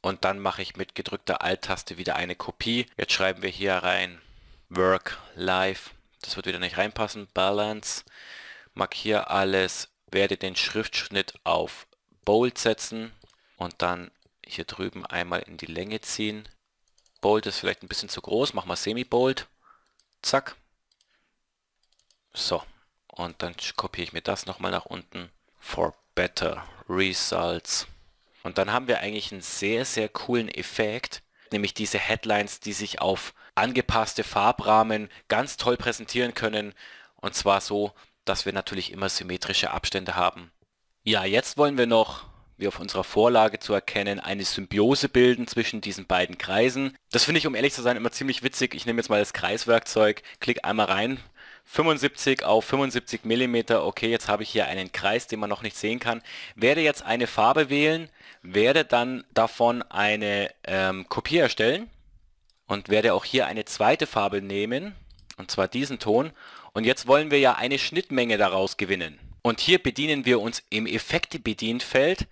und dann mache ich mit gedrückter Alt-Taste wieder eine Kopie. Jetzt schreiben wir hier rein Work Life das wird wieder nicht reinpassen. Balance. Markiere alles. Werde den Schriftschnitt auf Bold setzen. Und dann hier drüben einmal in die Länge ziehen. Bold ist vielleicht ein bisschen zu groß. Machen wir Semi-Bold. Zack. So. Und dann kopiere ich mir das nochmal nach unten. For better results. Und dann haben wir eigentlich einen sehr, sehr coolen Effekt. Nämlich diese Headlines, die sich auf angepasste Farbrahmen ganz toll präsentieren können. Und zwar so, dass wir natürlich immer symmetrische Abstände haben. Ja, jetzt wollen wir noch, wie auf unserer Vorlage zu erkennen, eine Symbiose bilden zwischen diesen beiden Kreisen. Das finde ich, um ehrlich zu sein, immer ziemlich witzig. Ich nehme jetzt mal das Kreiswerkzeug, klicke einmal rein, 75 auf 75 mm, okay, jetzt habe ich hier einen Kreis, den man noch nicht sehen kann, werde jetzt eine Farbe wählen, werde dann davon eine ähm, Kopie erstellen und werde auch hier eine zweite Farbe nehmen, und zwar diesen Ton. Und jetzt wollen wir ja eine Schnittmenge daraus gewinnen. Und hier bedienen wir uns im Effekte-Bedienfeld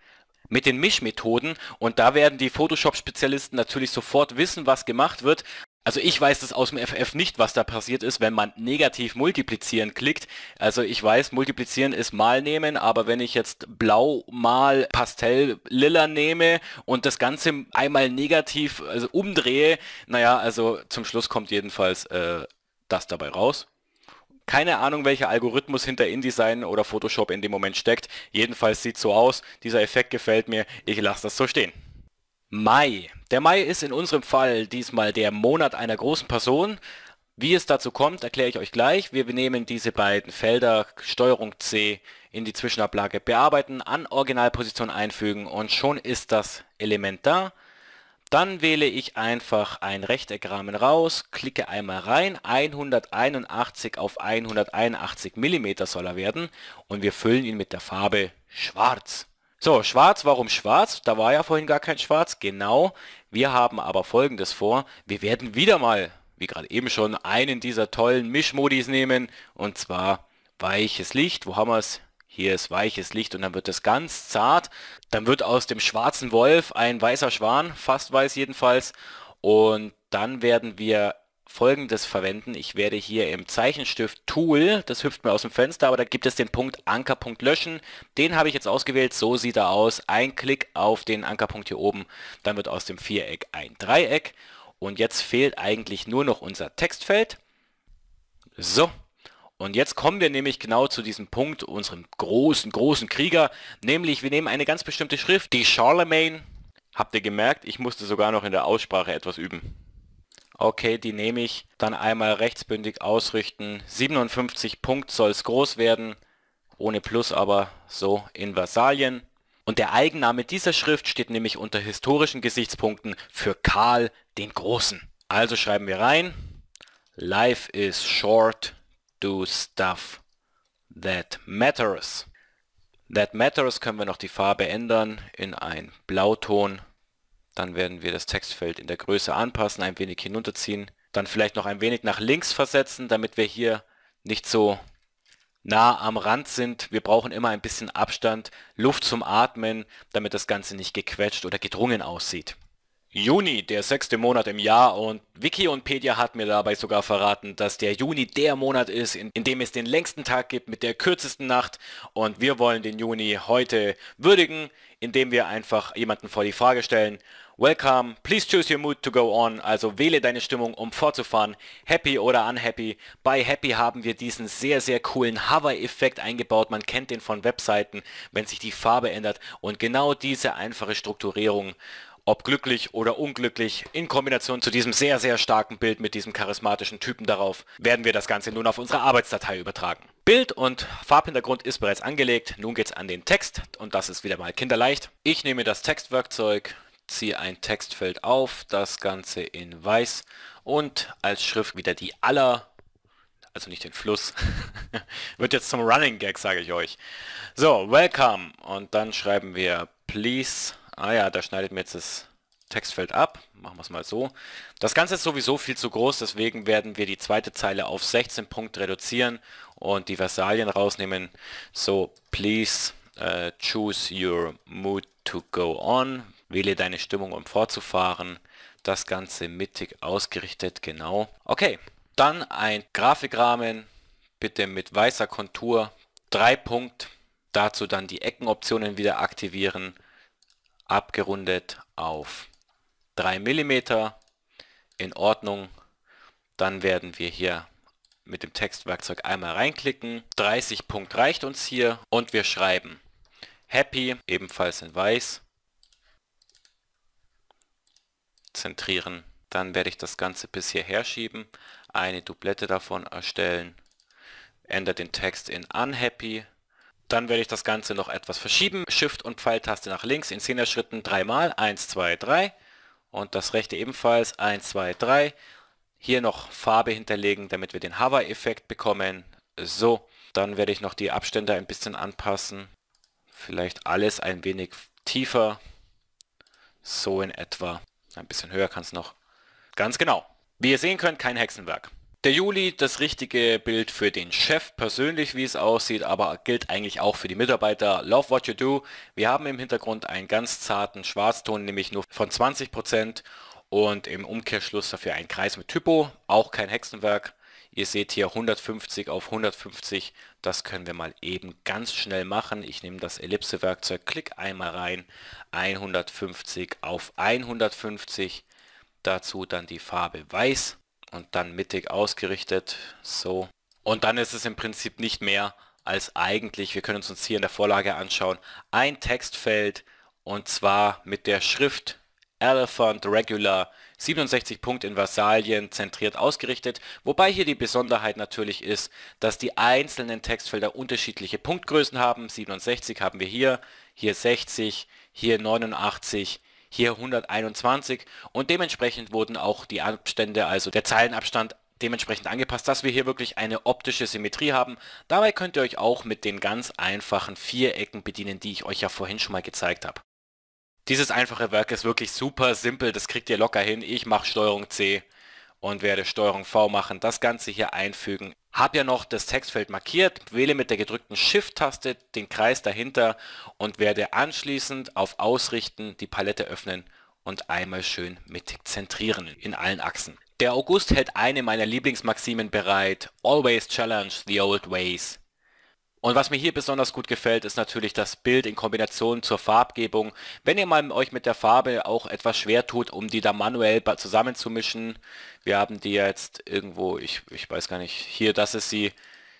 mit den Mischmethoden und da werden die Photoshop-Spezialisten natürlich sofort wissen, was gemacht wird. Also ich weiß das aus dem FF nicht, was da passiert ist, wenn man negativ multiplizieren klickt. Also ich weiß, multiplizieren ist mal nehmen, aber wenn ich jetzt blau mal Pastell lila nehme und das Ganze einmal negativ also umdrehe, naja, also zum Schluss kommt jedenfalls äh, das dabei raus. Keine Ahnung, welcher Algorithmus hinter InDesign oder Photoshop in dem Moment steckt. Jedenfalls sieht so aus. Dieser Effekt gefällt mir. Ich lasse das so stehen. Mai. Der Mai ist in unserem Fall diesmal der Monat einer großen Person. Wie es dazu kommt, erkläre ich euch gleich. Wir nehmen diese beiden Felder Steuerung C in die Zwischenablage bearbeiten, an Originalposition einfügen und schon ist das Element da. Dann wähle ich einfach einen Rechteckrahmen raus, klicke einmal rein, 181 auf 181 mm soll er werden und wir füllen ihn mit der Farbe schwarz. So, schwarz, warum schwarz? Da war ja vorhin gar kein schwarz. Genau, wir haben aber folgendes vor. Wir werden wieder mal, wie gerade eben schon, einen dieser tollen Mischmodis nehmen. Und zwar weiches Licht. Wo haben wir es? Hier ist weiches Licht und dann wird es ganz zart. Dann wird aus dem schwarzen Wolf ein weißer Schwan, fast weiß jedenfalls. Und dann werden wir folgendes verwenden. Ich werde hier im Zeichenstift Tool, das hüpft mir aus dem Fenster, aber da gibt es den Punkt Ankerpunkt löschen. Den habe ich jetzt ausgewählt, so sieht er aus. Ein Klick auf den Ankerpunkt hier oben, dann wird aus dem Viereck ein Dreieck. Und jetzt fehlt eigentlich nur noch unser Textfeld. So, und jetzt kommen wir nämlich genau zu diesem Punkt, unserem großen, großen Krieger. Nämlich, wir nehmen eine ganz bestimmte Schrift, die Charlemagne. Habt ihr gemerkt, ich musste sogar noch in der Aussprache etwas üben okay, die nehme ich, dann einmal rechtsbündig ausrichten. 57 Punkt soll es groß werden, ohne Plus aber so in Versalien. Und der Eigenname dieser Schrift steht nämlich unter historischen Gesichtspunkten für Karl den Großen. Also schreiben wir rein, Life is short, do stuff that matters. That matters können wir noch die Farbe ändern in einen Blauton dann werden wir das Textfeld in der Größe anpassen, ein wenig hinunterziehen, dann vielleicht noch ein wenig nach links versetzen, damit wir hier nicht so nah am Rand sind. Wir brauchen immer ein bisschen Abstand, Luft zum Atmen, damit das Ganze nicht gequetscht oder gedrungen aussieht. Juni, der sechste Monat im Jahr und Wiki und Pedia hat mir dabei sogar verraten, dass der Juni der Monat ist, in, in, dem es den längsten Tag gibt mit der kürzesten Nacht und wir wollen den Juni heute würdigen, indem wir einfach jemanden vor die Frage stellen, Welcome, please choose your mood to go on, also wähle deine Stimmung, um fortzufahren, happy oder unhappy. Bei happy haben wir diesen sehr, sehr coolen Hover-Effekt eingebaut, man kennt den von Webseiten, wenn sich die Farbe ändert und genau diese einfache Strukturierung ob glücklich oder unglücklich, in Kombination zu diesem sehr, sehr starken Bild mit diesem charismatischen Typen darauf, werden wir das Ganze nun auf unsere Arbeitsdatei übertragen. Bild und Farbhintergrund ist bereits angelegt, nun geht es an den Text und das ist wieder mal kinderleicht. Ich nehme das Textwerkzeug, ziehe ein Textfeld auf, das Ganze in weiß und als Schrift wieder die aller, also nicht den Fluss, [LAUGHS] wird jetzt zum Running Gag, sage ich euch. So, welcome und dann schreiben wir please, ah ja, da schneidet mir jetzt das Textfeld ab, machen wir es mal so. Das Ganze ist sowieso viel zu groß, deswegen werden wir die zweite Zeile auf 16 Punkt reduzieren und die Versalien rausnehmen. So, please uh, choose your mood to go on, Wähle deine Stimmung, um fortzufahren. Das Ganze mittig ausgerichtet, genau. Okay, dann ein Grafikrahmen, bitte mit weißer Kontur, 3 Punkt. Dazu dann die Eckenoptionen wieder aktivieren, abgerundet auf 3 mm, in Ordnung. Dann werden wir hier mit dem Textwerkzeug einmal reinklicken. 30 Punkt reicht uns hier und wir schreiben Happy, ebenfalls in weiß, zentrieren. Dann werde ich das Ganze bis hierher schieben, eine Dublette davon erstellen, ändere den Text in Unhappy. Dann werde ich das Ganze noch etwas verschieben. Shift und Pfeiltaste nach links in 10er Schritten dreimal. 1, 2, 3. Und das rechte ebenfalls 1, 2, 3. Hier noch Farbe hinterlegen, damit wir den Hover-Effekt bekommen. So, dann werde ich noch die Abstände ein bisschen anpassen. Vielleicht alles ein wenig tiefer. So in etwa. Ein bisschen höher kann es noch. Ganz genau. Wie ihr sehen könnt, kein Hexenwerk. Der Juli, das richtige Bild für den Chef persönlich, wie es aussieht, aber gilt eigentlich auch für die Mitarbeiter. Love what you do. Wir haben im Hintergrund einen ganz zarten Schwarzton, nämlich nur von 20% und im Umkehrschluss dafür einen Kreis mit Typo, auch kein Hexenwerk. Ihr seht hier 150 auf 150, das können wir mal eben ganz schnell machen. Ich nehme das Ellipse-Werkzeug, klick einmal rein, 150 auf 150, dazu dann die Farbe weiß und dann mittig ausgerichtet, so. Und dann ist es im Prinzip nicht mehr als eigentlich, wir können uns hier in der Vorlage anschauen, ein Textfeld und zwar mit der Schrift Elephant Regular 67 Punkt in Vasalien, zentriert ausgerichtet, wobei hier die Besonderheit natürlich ist, dass die einzelnen Textfelder unterschiedliche Punktgrößen haben. 67 haben wir hier, hier 60, hier 89, hier 121 und dementsprechend wurden auch die Abstände, also der Zeilenabstand dementsprechend angepasst, dass wir hier wirklich eine optische Symmetrie haben. Dabei könnt ihr euch auch mit den ganz einfachen Vierecken bedienen, die ich euch ja vorhin schon mal gezeigt habe. Dieses einfache Werk ist wirklich super simpel, das kriegt ihr locker hin. Ich mache Steuerung C und werde Steuerung V machen, das Ganze hier einfügen. Hab ja noch das Textfeld markiert, wähle mit der gedrückten Shift-Taste den Kreis dahinter und werde anschließend auf Ausrichten die Palette öffnen und einmal schön mittig zentrieren in allen Achsen. Der August hält eine meiner Lieblingsmaximen bereit, Always Challenge the Old Ways. Und was mir hier besonders gut gefällt, ist natürlich das Bild in Kombination zur Farbgebung. Wenn ihr mal euch mit der Farbe auch etwas schwer tut, um die da manuell zusammenzumischen. Wir haben die jetzt irgendwo, ich, ich weiß gar nicht, hier, das ist sie,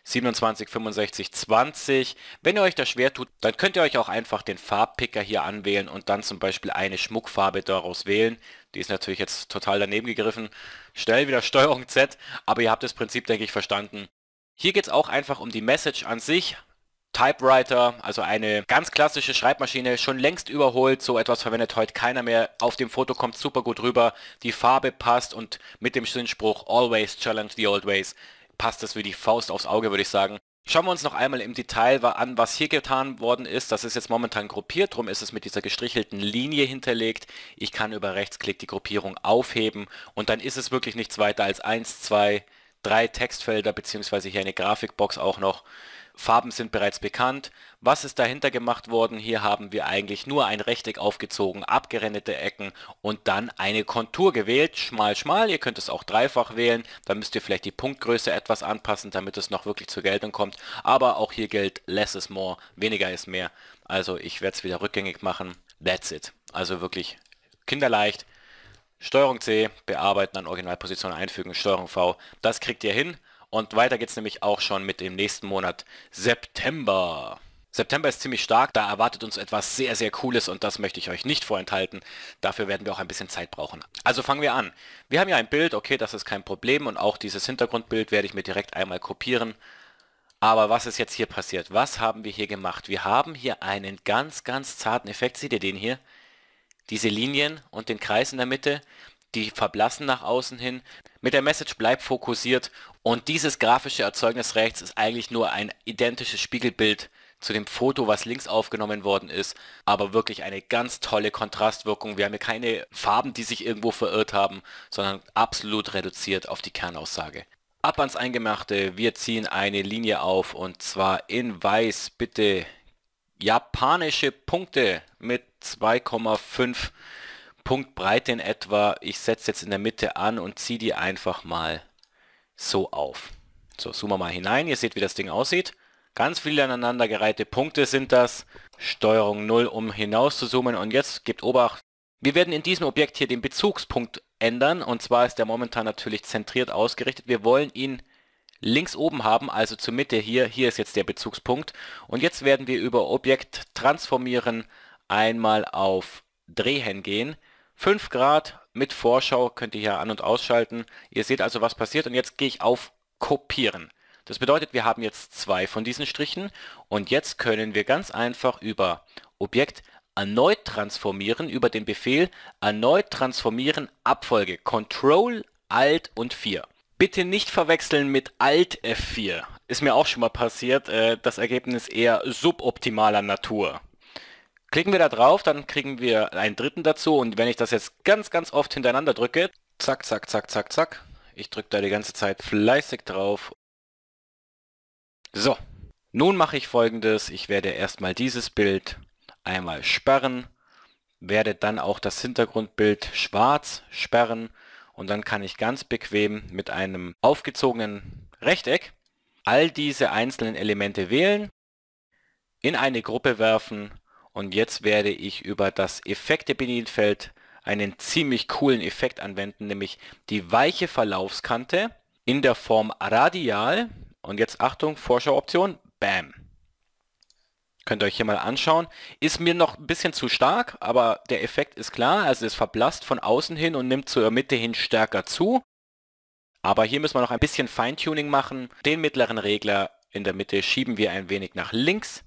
27, 65, 20. Wenn ihr euch das schwer tut, dann könnt ihr euch auch einfach den Farbpicker hier anwählen und dann zum Beispiel eine Schmuckfarbe daraus wählen. Die ist natürlich jetzt total daneben gegriffen. Schnell wieder Steuerung Z, aber ihr habt das Prinzip, denke ich, verstanden. Hier geht es auch einfach um die Message an sich. Typewriter, also eine ganz klassische Schreibmaschine, schon längst überholt. So etwas verwendet heute keiner mehr. Auf dem Foto kommt super gut rüber. Die Farbe passt und mit dem Sinnspruch Always Challenge the Old Ways passt es wie die Faust aufs Auge, würde ich sagen. Schauen wir uns noch einmal im Detail an, was hier getan worden ist. Das ist jetzt momentan gruppiert, drum ist es mit dieser gestrichelten Linie hinterlegt. Ich kann über Rechtsklick die Gruppierung aufheben und dann ist es wirklich nichts weiter als 1, 2, drei Textfelder bzw. hier eine Grafikbox auch noch. Farben sind bereits bekannt. Was ist dahinter gemacht worden? Hier haben wir eigentlich nur ein Rechteck aufgezogen, abgerendete Ecken und dann eine Kontur gewählt. Schmal, schmal. Ihr könnt es auch dreifach wählen. Dann müsst ihr vielleicht die Punktgröße etwas anpassen, damit es noch wirklich zur Geltung kommt. Aber auch hier gilt, less is more, weniger ist mehr. Also ich werde es wieder rückgängig machen. That's it. Also wirklich kinderleicht. Steuerung C, bearbeiten an Originalposition einfügen, Steuerung V. Das kriegt ihr hin. Und weiter geht's nämlich auch schon mit dem nächsten Monat September. September ist ziemlich stark, da erwartet uns etwas sehr, sehr Cooles und das möchte ich euch nicht vorenthalten. Dafür werden wir auch ein bisschen Zeit brauchen. Also fangen wir an. Wir haben ja ein Bild, okay, das ist kein Problem und auch dieses Hintergrundbild werde ich mir direkt einmal kopieren. Aber was ist jetzt hier passiert? Was haben wir hier gemacht? Wir haben hier einen ganz, ganz zarten Effekt. Seht ihr den hier? diese Linien und den Kreis in der Mitte, die verblassen nach außen hin. Mit der Message bleibt fokussiert und dieses grafische Erzeugnis rechts ist eigentlich nur ein identisches Spiegelbild zu dem Foto, was links aufgenommen worden ist, aber wirklich eine ganz tolle Kontrastwirkung. Wir haben hier keine Farben, die sich irgendwo verirrt haben, sondern absolut reduziert auf die Kernaussage. Ab ans Eingemachte, wir ziehen eine Linie auf und zwar in weiß bitte japanische Punkte mit 2,5 Punkt Breite in etwa. Ich setze jetzt in der Mitte an und ziehe die einfach mal so auf. So, zoomen wir mal hinein. Ihr seht, wie das Ding aussieht. Ganz viele aneinandergereihte Punkte sind das. Steuerung 0, um hinaus zu zoomen. Und jetzt gibt Obacht. Wir werden in diesem Objekt hier den Bezugspunkt ändern. Und zwar ist der momentan natürlich zentriert ausgerichtet. Wir wollen ihn links oben haben, also zur Mitte hier. Hier ist jetzt der Bezugspunkt. Und jetzt werden wir über Objekt transformieren einmal auf Drehen gehen. 5 Grad mit Vorschau könnt ihr hier an- und ausschalten. Ihr seht also, was passiert und jetzt gehe ich auf Kopieren. Das bedeutet, wir haben jetzt zwei von diesen Strichen und jetzt können wir ganz einfach über Objekt erneut transformieren, über den Befehl erneut transformieren, Abfolge Control, Alt und 4. Bitte nicht verwechseln mit Alt F4. Ist mir auch schon mal passiert, äh, das Ergebnis eher suboptimaler Natur. Klicken wir da drauf, dann kriegen wir einen dritten dazu und wenn ich das jetzt ganz, ganz oft hintereinander drücke, zack, zack, zack, zack, zack, ich drücke da die ganze Zeit fleißig drauf. So, nun mache ich folgendes, ich werde erstmal dieses Bild einmal sperren, werde dann auch das Hintergrundbild schwarz sperren und dann kann ich ganz bequem mit einem aufgezogenen Rechteck all diese einzelnen Elemente wählen, in eine Gruppe werfen und jetzt werde ich über das Effekte-Bedienfeld einen ziemlich coolen Effekt anwenden, nämlich die weiche Verlaufskante in der Form radial. Und jetzt Achtung, Vorschauoption, bam. Könnt ihr euch hier mal anschauen. Ist mir noch ein bisschen zu stark, aber der Effekt ist klar. Also es verblasst von außen hin und nimmt zur Mitte hin stärker zu. Aber hier müssen wir noch ein bisschen Feintuning machen. Den mittleren Regler in der Mitte schieben wir ein wenig nach links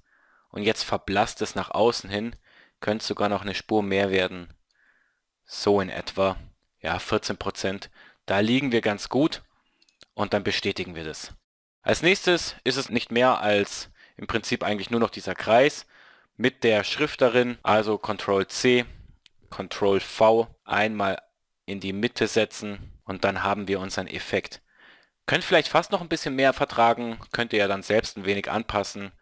und jetzt verblasst es nach außen hin, könnte sogar noch eine Spur mehr werden. So in etwa, ja 14%, da liegen wir ganz gut und dann bestätigen wir das. Als nächstes ist es nicht mehr als im Prinzip eigentlich nur noch dieser Kreis mit der Schrift darin, also Ctrl C, Ctrl V einmal in die Mitte setzen und dann haben wir unseren Effekt. Könnt vielleicht fast noch ein bisschen mehr vertragen, könnt ihr ja dann selbst ein wenig anpassen.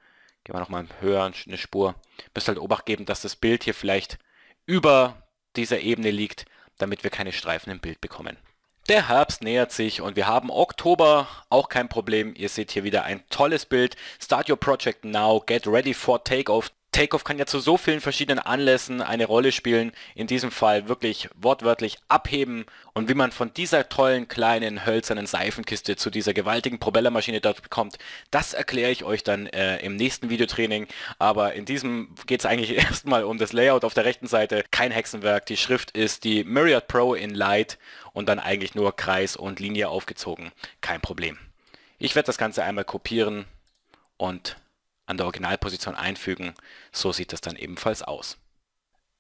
Gehen wir nochmal höher eine Spur. Müsst halt Obacht geben, dass das Bild hier vielleicht über dieser Ebene liegt, damit wir keine Streifen im Bild bekommen. Der Herbst nähert sich und wir haben Oktober, auch kein Problem. Ihr seht hier wieder ein tolles Bild. Start your project now, get ready for takeoff. Takeoff kann ja zu so vielen verschiedenen Anlässen eine Rolle spielen, in diesem Fall wirklich wortwörtlich abheben und wie man von dieser tollen kleinen hölzernen Seifenkiste zu dieser gewaltigen Propellermaschine dort kommt, das erkläre ich euch dann äh, im nächsten Videotraining, aber in diesem geht es eigentlich [LAUGHS] erstmal um das Layout auf der rechten Seite, kein Hexenwerk, die Schrift ist die Myriad Pro in Light und dann eigentlich nur Kreis und Linie aufgezogen, kein Problem. Ich werde das Ganze einmal kopieren und an der Originalposition einfügen. So sieht das dann ebenfalls aus.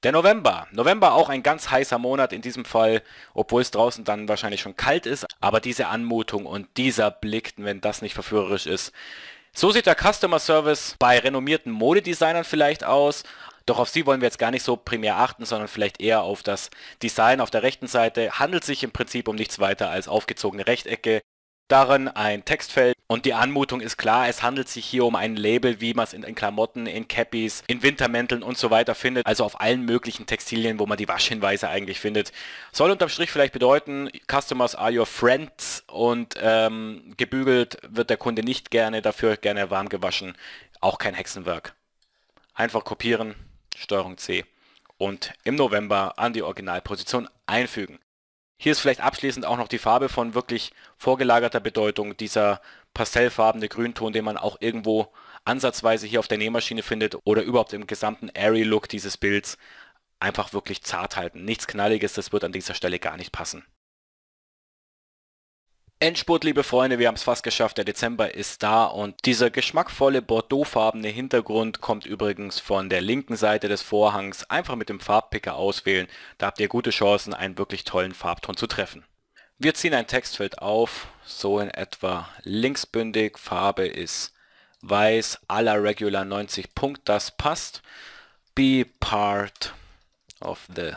Der November. November auch ein ganz heißer Monat in diesem Fall, obwohl es draußen dann wahrscheinlich schon kalt ist. Aber diese Anmutung und dieser Blick, wenn das nicht verführerisch ist. So sieht der Customer Service bei renommierten Modedesignern vielleicht aus. Doch auf sie wollen wir jetzt gar nicht so primär achten, sondern vielleicht eher auf das Design auf der rechten Seite. Handelt sich im Prinzip um nichts weiter als aufgezogene Rechtecke, darin ein Textfeld und die Anmutung ist klar, es handelt sich hier um ein Label, wie man es in, in, Klamotten, in Cappies, in Wintermänteln und so weiter findet, also auf allen möglichen Textilien, wo man die Waschhinweise eigentlich findet. Soll unterm Strich vielleicht bedeuten, Customers are your friends und ähm, gebügelt wird der Kunde nicht gerne, dafür gerne warm gewaschen, auch kein Hexenwerk. Einfach kopieren, Steuerung C und im November an die Originalposition einfügen. Hier ist vielleicht abschließend auch noch die Farbe von wirklich vorgelagerter Bedeutung, dieser pastellfarbene Grünton, den man auch irgendwo ansatzweise hier auf der Nähmaschine findet oder überhaupt im gesamten Airy-Look dieses Bilds einfach wirklich zart halten. Nichts Knalliges, das wird an dieser Stelle gar nicht passen. Endspurt, liebe Freunde, wir haben es fast geschafft. Der Dezember ist da und dieser geschmackvolle bordeauxfarbene Hintergrund kommt übrigens von der linken Seite des Vorhangs. Einfach mit dem Farbpicker auswählen, da habt ihr gute Chancen, einen wirklich tollen Farbton zu treffen. Wir ziehen ein Textfeld auf, so in etwa linksbündig. Farbe ist weiß, aller regular 90 Punkt, das passt. Be part of the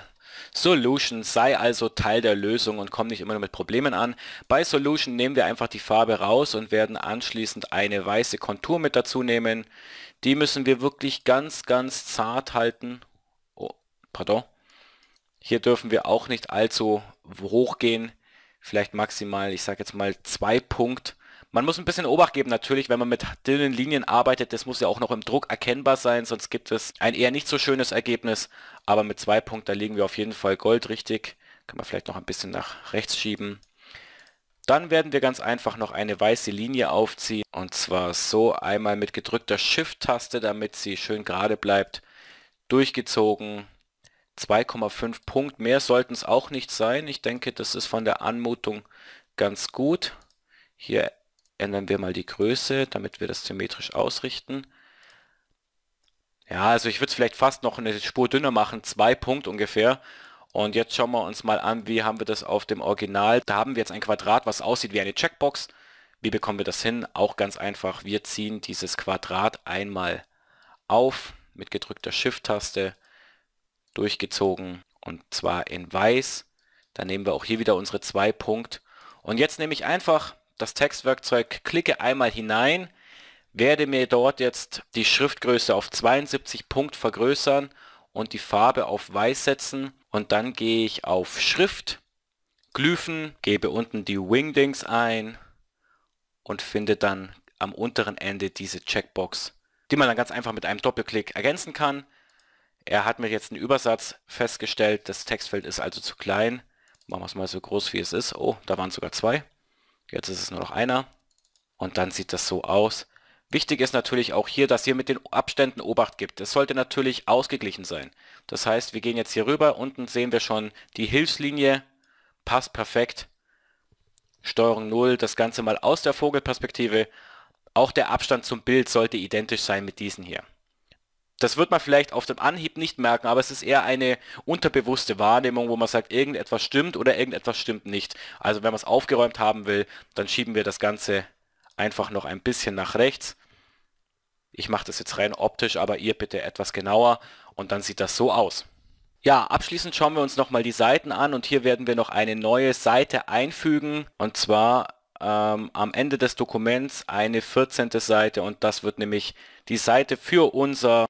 Solution sei also Teil der Lösung und kommt nicht immer nur mit Problemen an. Bei Solution nehmen wir einfach die Farbe raus und werden anschließend eine weiße Kontur mit dazu nehmen. Die müssen wir wirklich ganz, ganz zart halten. Oh, pardon. Hier dürfen wir auch nicht allzu hoch gehen. Vielleicht maximal, ich sage jetzt mal zwei Punkt man muss ein bisschen Obacht geben natürlich, wenn man mit dünnen Linien arbeitet, das muss ja auch noch im Druck erkennbar sein, sonst gibt es ein eher nicht so schönes Ergebnis, aber mit zwei Punkten, da liegen wir auf jeden Fall Gold richtig. Kann man vielleicht noch ein bisschen nach rechts schieben. Dann werden wir ganz einfach noch eine weiße Linie aufziehen und zwar so einmal mit gedrückter Shift-Taste, damit sie schön gerade bleibt, durchgezogen. 2,5 Punkt, mehr sollten es auch nicht sein. Ich denke, das ist von der Anmutung ganz gut. Hier ändern wir mal die Größe, damit wir das symmetrisch ausrichten. Ja, also ich würde es vielleicht fast noch eine Spur dünner machen, zwei Punkt ungefähr. Und jetzt schauen wir uns mal an, wie haben wir das auf dem Original. Da haben wir jetzt ein Quadrat, was aussieht wie eine Checkbox. Wie bekommen wir das hin? Auch ganz einfach. Wir ziehen dieses Quadrat einmal auf mit gedrückter Shift-Taste, durchgezogen und zwar in weiß. Dann nehmen wir auch hier wieder unsere zwei Punkt. Und jetzt nehme ich einfach das Textwerkzeug, klicke einmal hinein, werde mir dort jetzt die Schriftgröße auf 72 Punkt vergrößern und die Farbe auf Weiß setzen und dann gehe ich auf Schrift, Glyphen, gebe unten die Wingdings ein und finde dann am unteren Ende diese Checkbox, die man dann ganz einfach mit einem Doppelklick ergänzen kann. Er hat mir jetzt einen Übersatz festgestellt, das Textfeld ist also zu klein. Machen wir es mal so groß wie es ist. Oh, da waren sogar zwei. Jetzt ist es nur noch einer. Und dann sieht das so aus. Wichtig ist natürlich auch hier, dass ihr mit den Abständen Obacht gibt. Es sollte natürlich ausgeglichen sein. Das heißt, wir gehen jetzt hier rüber. Unten sehen wir schon die Hilfslinie. Passt perfekt. Steuerung 0, das Ganze mal aus der Vogelperspektive. Auch der Abstand zum Bild sollte identisch sein mit diesen hier. Das wird man vielleicht auf dem Anhieb nicht merken, aber es ist eher eine unterbewusste Wahrnehmung, wo man sagt, irgendetwas stimmt oder irgendetwas stimmt nicht. Also wenn man es aufgeräumt haben will, dann schieben wir das Ganze einfach noch ein bisschen nach rechts. Ich mache das jetzt rein optisch, aber ihr bitte etwas genauer und dann sieht das so aus. Ja, abschließend schauen wir uns nochmal die Seiten an und hier werden wir noch eine neue Seite einfügen und zwar ähm, am Ende des Dokuments eine 14. Seite und das wird nämlich die Seite für unser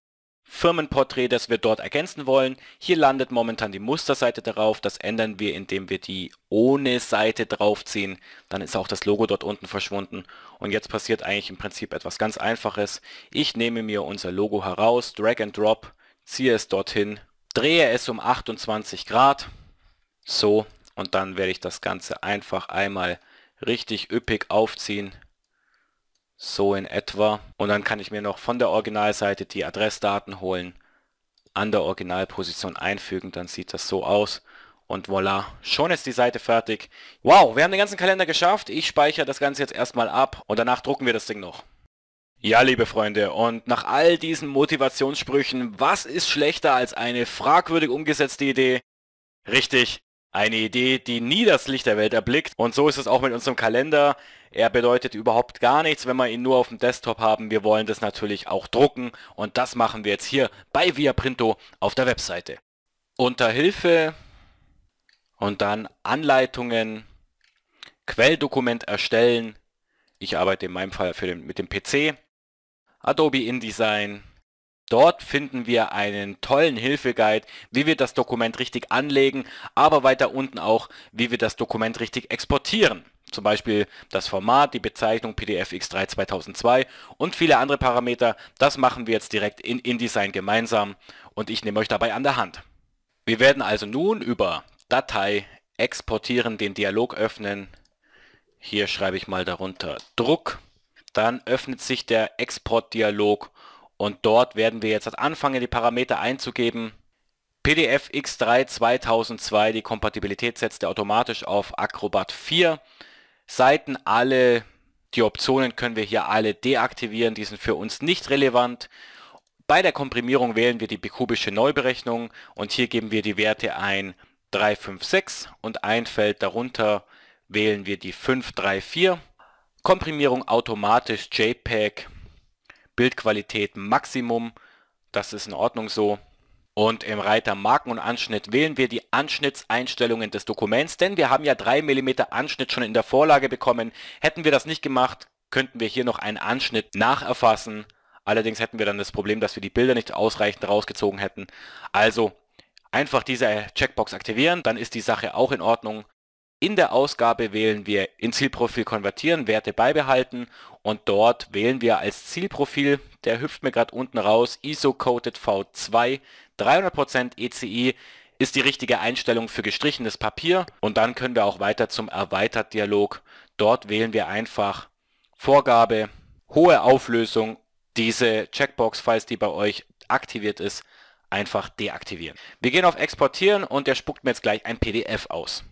Firmenporträt, das wir dort ergänzen wollen. Hier landet momentan die Musterseite darauf. Das ändern wir, indem wir die ohne Seite draufziehen. Dann ist auch das Logo dort unten verschwunden. Und jetzt passiert eigentlich im Prinzip etwas ganz Einfaches. Ich nehme mir unser Logo heraus, drag and drop, ziehe es dorthin, drehe es um 28 Grad. So, und dann werde ich das Ganze einfach einmal richtig üppig aufziehen so in etwa. Und dann kann ich mir noch von der Originalseite die Adressdaten holen, an der Originalposition einfügen, dann sieht das so aus. Und voilà, schon ist die Seite fertig. Wow, wir haben den ganzen Kalender geschafft. Ich speichere das Ganze jetzt erstmal ab und danach drucken wir das Ding noch. Ja, liebe Freunde, und nach all diesen Motivationssprüchen, was ist schlechter als eine fragwürdig umgesetzte Idee? Richtig, eine Idee, die nie das Licht der Welt erblickt. Und so ist es auch mit unserem Kalender. Er bedeutet überhaupt gar nichts, wenn wir ihn nur auf dem Desktop haben. Wir wollen das natürlich auch drucken. Und das machen wir jetzt hier bei Viaprinto auf der Webseite. Unter Hilfe und dann Anleitungen, Quelldokument erstellen. Ich arbeite in meinem Fall den, mit dem PC. Adobe InDesign, Dort finden wir einen tollen Hilfeguide, wie wir das Dokument richtig anlegen, aber weiter unten auch, wie wir das Dokument richtig exportieren. Zum Beispiel das Format, die Bezeichnung PDF X3 2002 und viele andere Parameter. Das machen wir jetzt direkt in InDesign gemeinsam und ich nehme euch dabei an der Hand. Wir werden also nun über Datei exportieren, den Dialog öffnen. Hier schreibe ich mal darunter Druck. Dann öffnet sich der Export-Dialog und dort werden wir jetzt halt anfangen, die Parameter einzugeben. PDF X3 2002, die Kompatibilität setzt er automatisch auf Acrobat 4. Seiten alle, die Optionen können wir hier alle deaktivieren, die sind für uns nicht relevant. Bei der Komprimierung wählen wir die kubische Neuberechnung und hier geben wir die Werte ein 356 und ein Feld darunter wählen wir die 534. Komprimierung automatisch JPEG Bildqualität Maximum. Das ist in Ordnung so. Und im Reiter Marken und Anschnitt wählen wir die Anschnittseinstellungen des Dokuments, denn wir haben ja 3 mm Anschnitt schon in der Vorlage bekommen. Hätten wir das nicht gemacht, könnten wir hier noch einen Anschnitt nacherfassen. Allerdings hätten wir dann das Problem, dass wir die Bilder nicht ausreichend rausgezogen hätten. Also einfach diese Checkbox aktivieren, dann ist die Sache auch in Ordnung. In der Ausgabe wählen wir in Zielprofil konvertieren, Werte beibehalten und dort wählen wir als Zielprofil, der hüpft mir gerade unten raus, ISO-Coated V2, 300% ECI ist die richtige Einstellung für gestrichenes Papier und dann können wir auch weiter zum Erweitert-Dialog. Dort wählen wir einfach Vorgabe, hohe Auflösung, diese Checkbox, falls die bei euch aktiviert ist, einfach deaktivieren. Wir gehen auf Exportieren und der spuckt mir jetzt gleich ein PDF aus.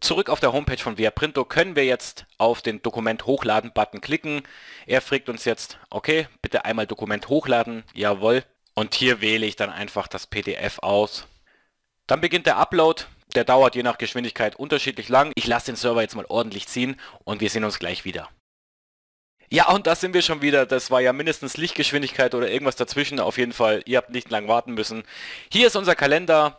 Zurück auf der Homepage von Viaprinto können wir jetzt auf den Dokument hochladen Button klicken. Er fragt uns jetzt, okay, bitte einmal Dokument hochladen, jawohl. Und hier wähle ich dann einfach das PDF aus. Dann beginnt der Upload. Der dauert je nach Geschwindigkeit unterschiedlich lang. Ich lasse den Server jetzt mal ordentlich ziehen und wir sehen uns gleich wieder. Ja, und da sind wir schon wieder. Das war ja mindestens Lichtgeschwindigkeit oder irgendwas dazwischen. Auf jeden Fall, ihr habt nicht lang warten müssen. Hier ist unser Kalender.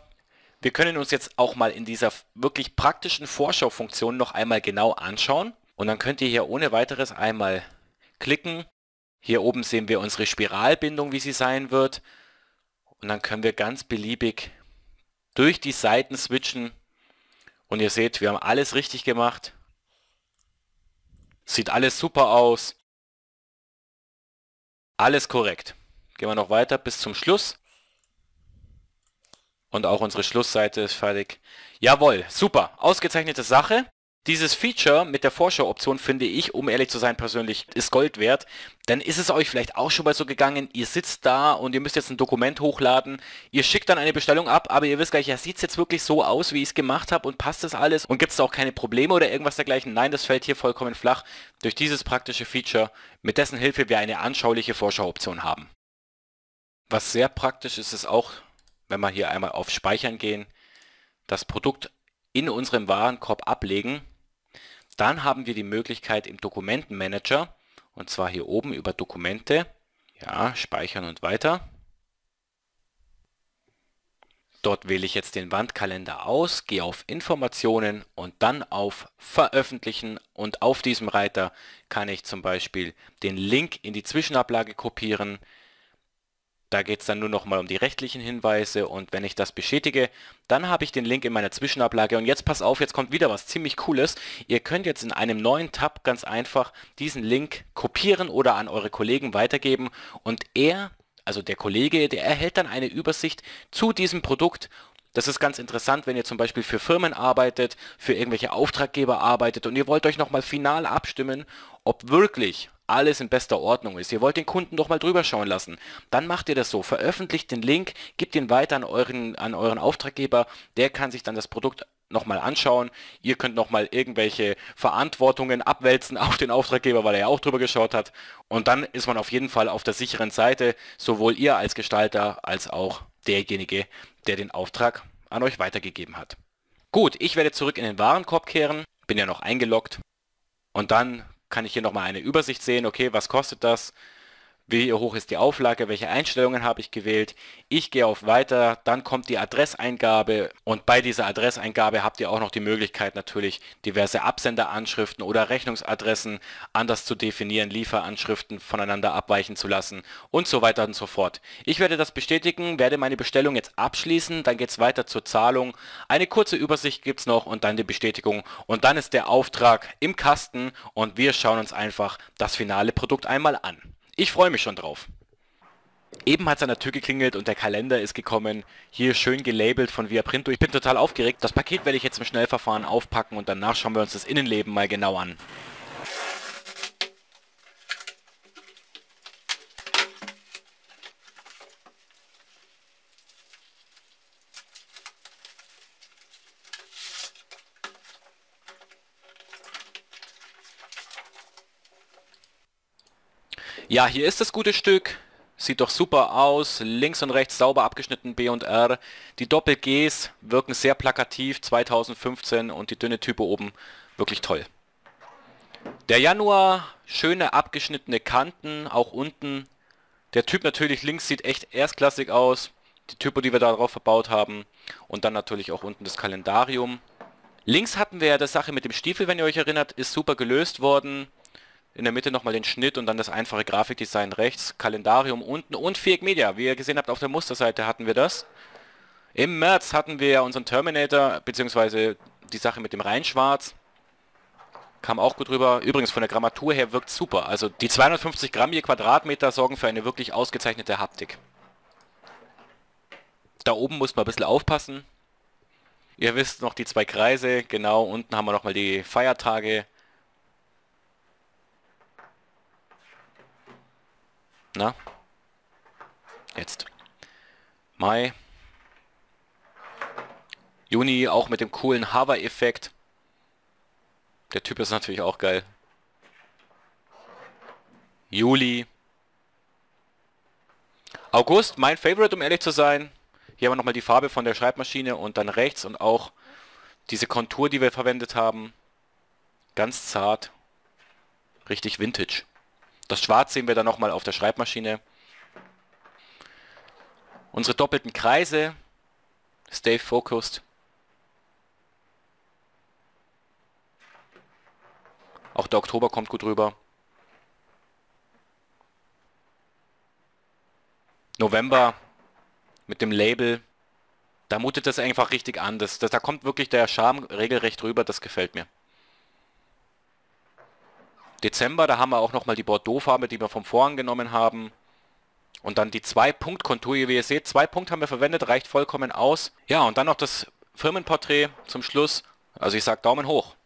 Wir können uns jetzt auch mal in dieser wirklich praktischen Vorschaufunktion noch einmal genau anschauen. Und dann könnt ihr hier ohne weiteres einmal klicken. Hier oben sehen wir unsere Spiralbindung, wie sie sein wird. Und dann können wir ganz beliebig durch die Seiten switchen. Und ihr seht, wir haben alles richtig gemacht. Sieht alles super aus. Alles korrekt. Gehen wir noch weiter bis zum Schluss. Und auch unsere Schlussseite ist fertig. Jawohl, super, ausgezeichnete Sache. Dieses Feature mit der Vorschau-Option finde ich, um ehrlich zu sein, persönlich ist Gold wert. Dann ist es euch vielleicht auch schon mal so gegangen, ihr sitzt da und ihr müsst jetzt ein Dokument hochladen, ihr schickt dann eine Bestellung ab, aber ihr wisst gleich, ja, sieht es jetzt wirklich so aus, wie ich es gemacht habe und passt das alles und gibt es da auch keine Probleme oder irgendwas dergleichen? Nein, das fällt hier vollkommen flach durch dieses praktische Feature, mit dessen Hilfe wir eine anschauliche Vorschau-Option haben. Was sehr praktisch ist, ist auch wenn wir hier einmal auf Speichern gehen, das Produkt in unserem Warenkorb ablegen, dann haben wir die Möglichkeit im Dokumentenmanager, und zwar hier oben über Dokumente, ja, speichern und weiter. Dort wähle ich jetzt den Wandkalender aus, gehe auf Informationen und dann auf Veröffentlichen und auf diesem Reiter kann ich zum Beispiel den Link in die Zwischenablage kopieren, da geht es dann nur nochmal um die rechtlichen Hinweise und wenn ich das bestätige, dann habe ich den Link in meiner Zwischenablage und jetzt pass auf, jetzt kommt wieder was ziemlich cooles. Ihr könnt jetzt in einem neuen Tab ganz einfach diesen Link kopieren oder an eure Kollegen weitergeben und er, also der Kollege, der erhält dann eine Übersicht zu diesem Produkt das ist ganz interessant, wenn ihr zum Beispiel für Firmen arbeitet, für irgendwelche Auftraggeber arbeitet und ihr wollt euch nochmal final abstimmen, ob wirklich alles in bester Ordnung ist. Ihr wollt den Kunden doch mal drüber schauen lassen. Dann macht ihr das so. Veröffentlicht den Link, gebt ihn weiter an euren, an euren Auftraggeber. Der kann sich dann das Produkt nochmal anschauen. Ihr könnt nochmal irgendwelche Verantwortungen abwälzen auf den Auftraggeber, weil er ja auch drüber geschaut hat. Und dann ist man auf jeden Fall auf der sicheren Seite, sowohl ihr als Gestalter als auch derjenige, der den Auftrag an euch weitergegeben hat. Gut, ich werde zurück in den Warenkorb kehren, bin ja noch eingeloggt und dann kann ich hier nochmal eine Übersicht sehen, okay, was kostet das, wie hoch ist die Auflage, welche Einstellungen habe ich gewählt. Ich gehe auf Weiter, dann kommt die Adresseingabe und bei dieser Adresseingabe habt ihr auch noch die Möglichkeit natürlich diverse Absenderanschriften oder Rechnungsadressen anders zu definieren, Lieferanschriften voneinander abweichen zu lassen und so weiter und so fort. Ich werde das bestätigen, werde meine Bestellung jetzt abschließen, dann geht es weiter zur Zahlung. Eine kurze Übersicht gibt es noch und dann die Bestätigung und dann ist der Auftrag im Kasten und wir schauen uns einfach das finale Produkt einmal an. Ich freue mich schon drauf. Eben hat es an der Tür geklingelt und der Kalender ist gekommen. Hier schön gelabelt von Via Printo. Ich bin total aufgeregt. Das Paket werde ich jetzt im Schnellverfahren aufpacken und danach schauen wir uns das Innenleben mal genau an. Ja, hier ist das gute Stück. Sieht doch super aus. Links und rechts sauber abgeschnitten B und R. Die Doppel-Gs wirken sehr plakativ 2015 und die dünne Type oben wirklich toll. Der Januar, schöne abgeschnittene Kanten, auch unten. Der Typ natürlich links sieht echt erstklassig aus. Die Typo, die wir darauf verbaut haben. Und dann natürlich auch unten das Kalendarium. Links hatten wir ja das Sache mit dem Stiefel, wenn ihr euch erinnert, ist super gelöst worden in der Mitte nochmal den Schnitt und dann das einfache Grafikdesign rechts, Kalendarium unten und Fake Media. Wie ihr gesehen habt, auf der Musterseite hatten wir das. Im März hatten wir ja unseren Terminator, beziehungsweise die Sache mit dem Rheinschwarz. Kam auch gut rüber. Übrigens, von der Grammatur her wirkt super. Also die 250 Gramm je Quadratmeter sorgen für eine wirklich ausgezeichnete Haptik. Da oben muss man ein bisschen aufpassen. Ihr wisst noch die zwei Kreise, genau, unten haben wir nochmal die Feiertage. Na? Jetzt. Mai. Juni auch mit dem coolen Hover-Effekt. Der Typ ist natürlich auch geil. Juli. August, mein Favorite, um ehrlich zu sein. Hier haben wir nochmal die Farbe von der Schreibmaschine und dann rechts und auch diese Kontur, die wir verwendet haben. Ganz zart. Richtig Vintage. Das Schwarz sehen wir dann nochmal auf der Schreibmaschine. Unsere doppelten Kreise. Stay focused. Auch der Oktober kommt gut rüber. November mit dem Label. Da mutet das einfach richtig an. Das, das da kommt wirklich der Charme regelrecht rüber. Das gefällt mir. Dezember, da haben wir auch nochmal die Bordeaux-Farbe, die wir vom Vorhang genommen haben. Und dann die Zwei-Punkt-Kontur, wie ihr seht. Zwei Punkte haben wir verwendet, reicht vollkommen aus. Ja, und dann noch das Firmenporträt zum Schluss. Also ich sage Daumen hoch.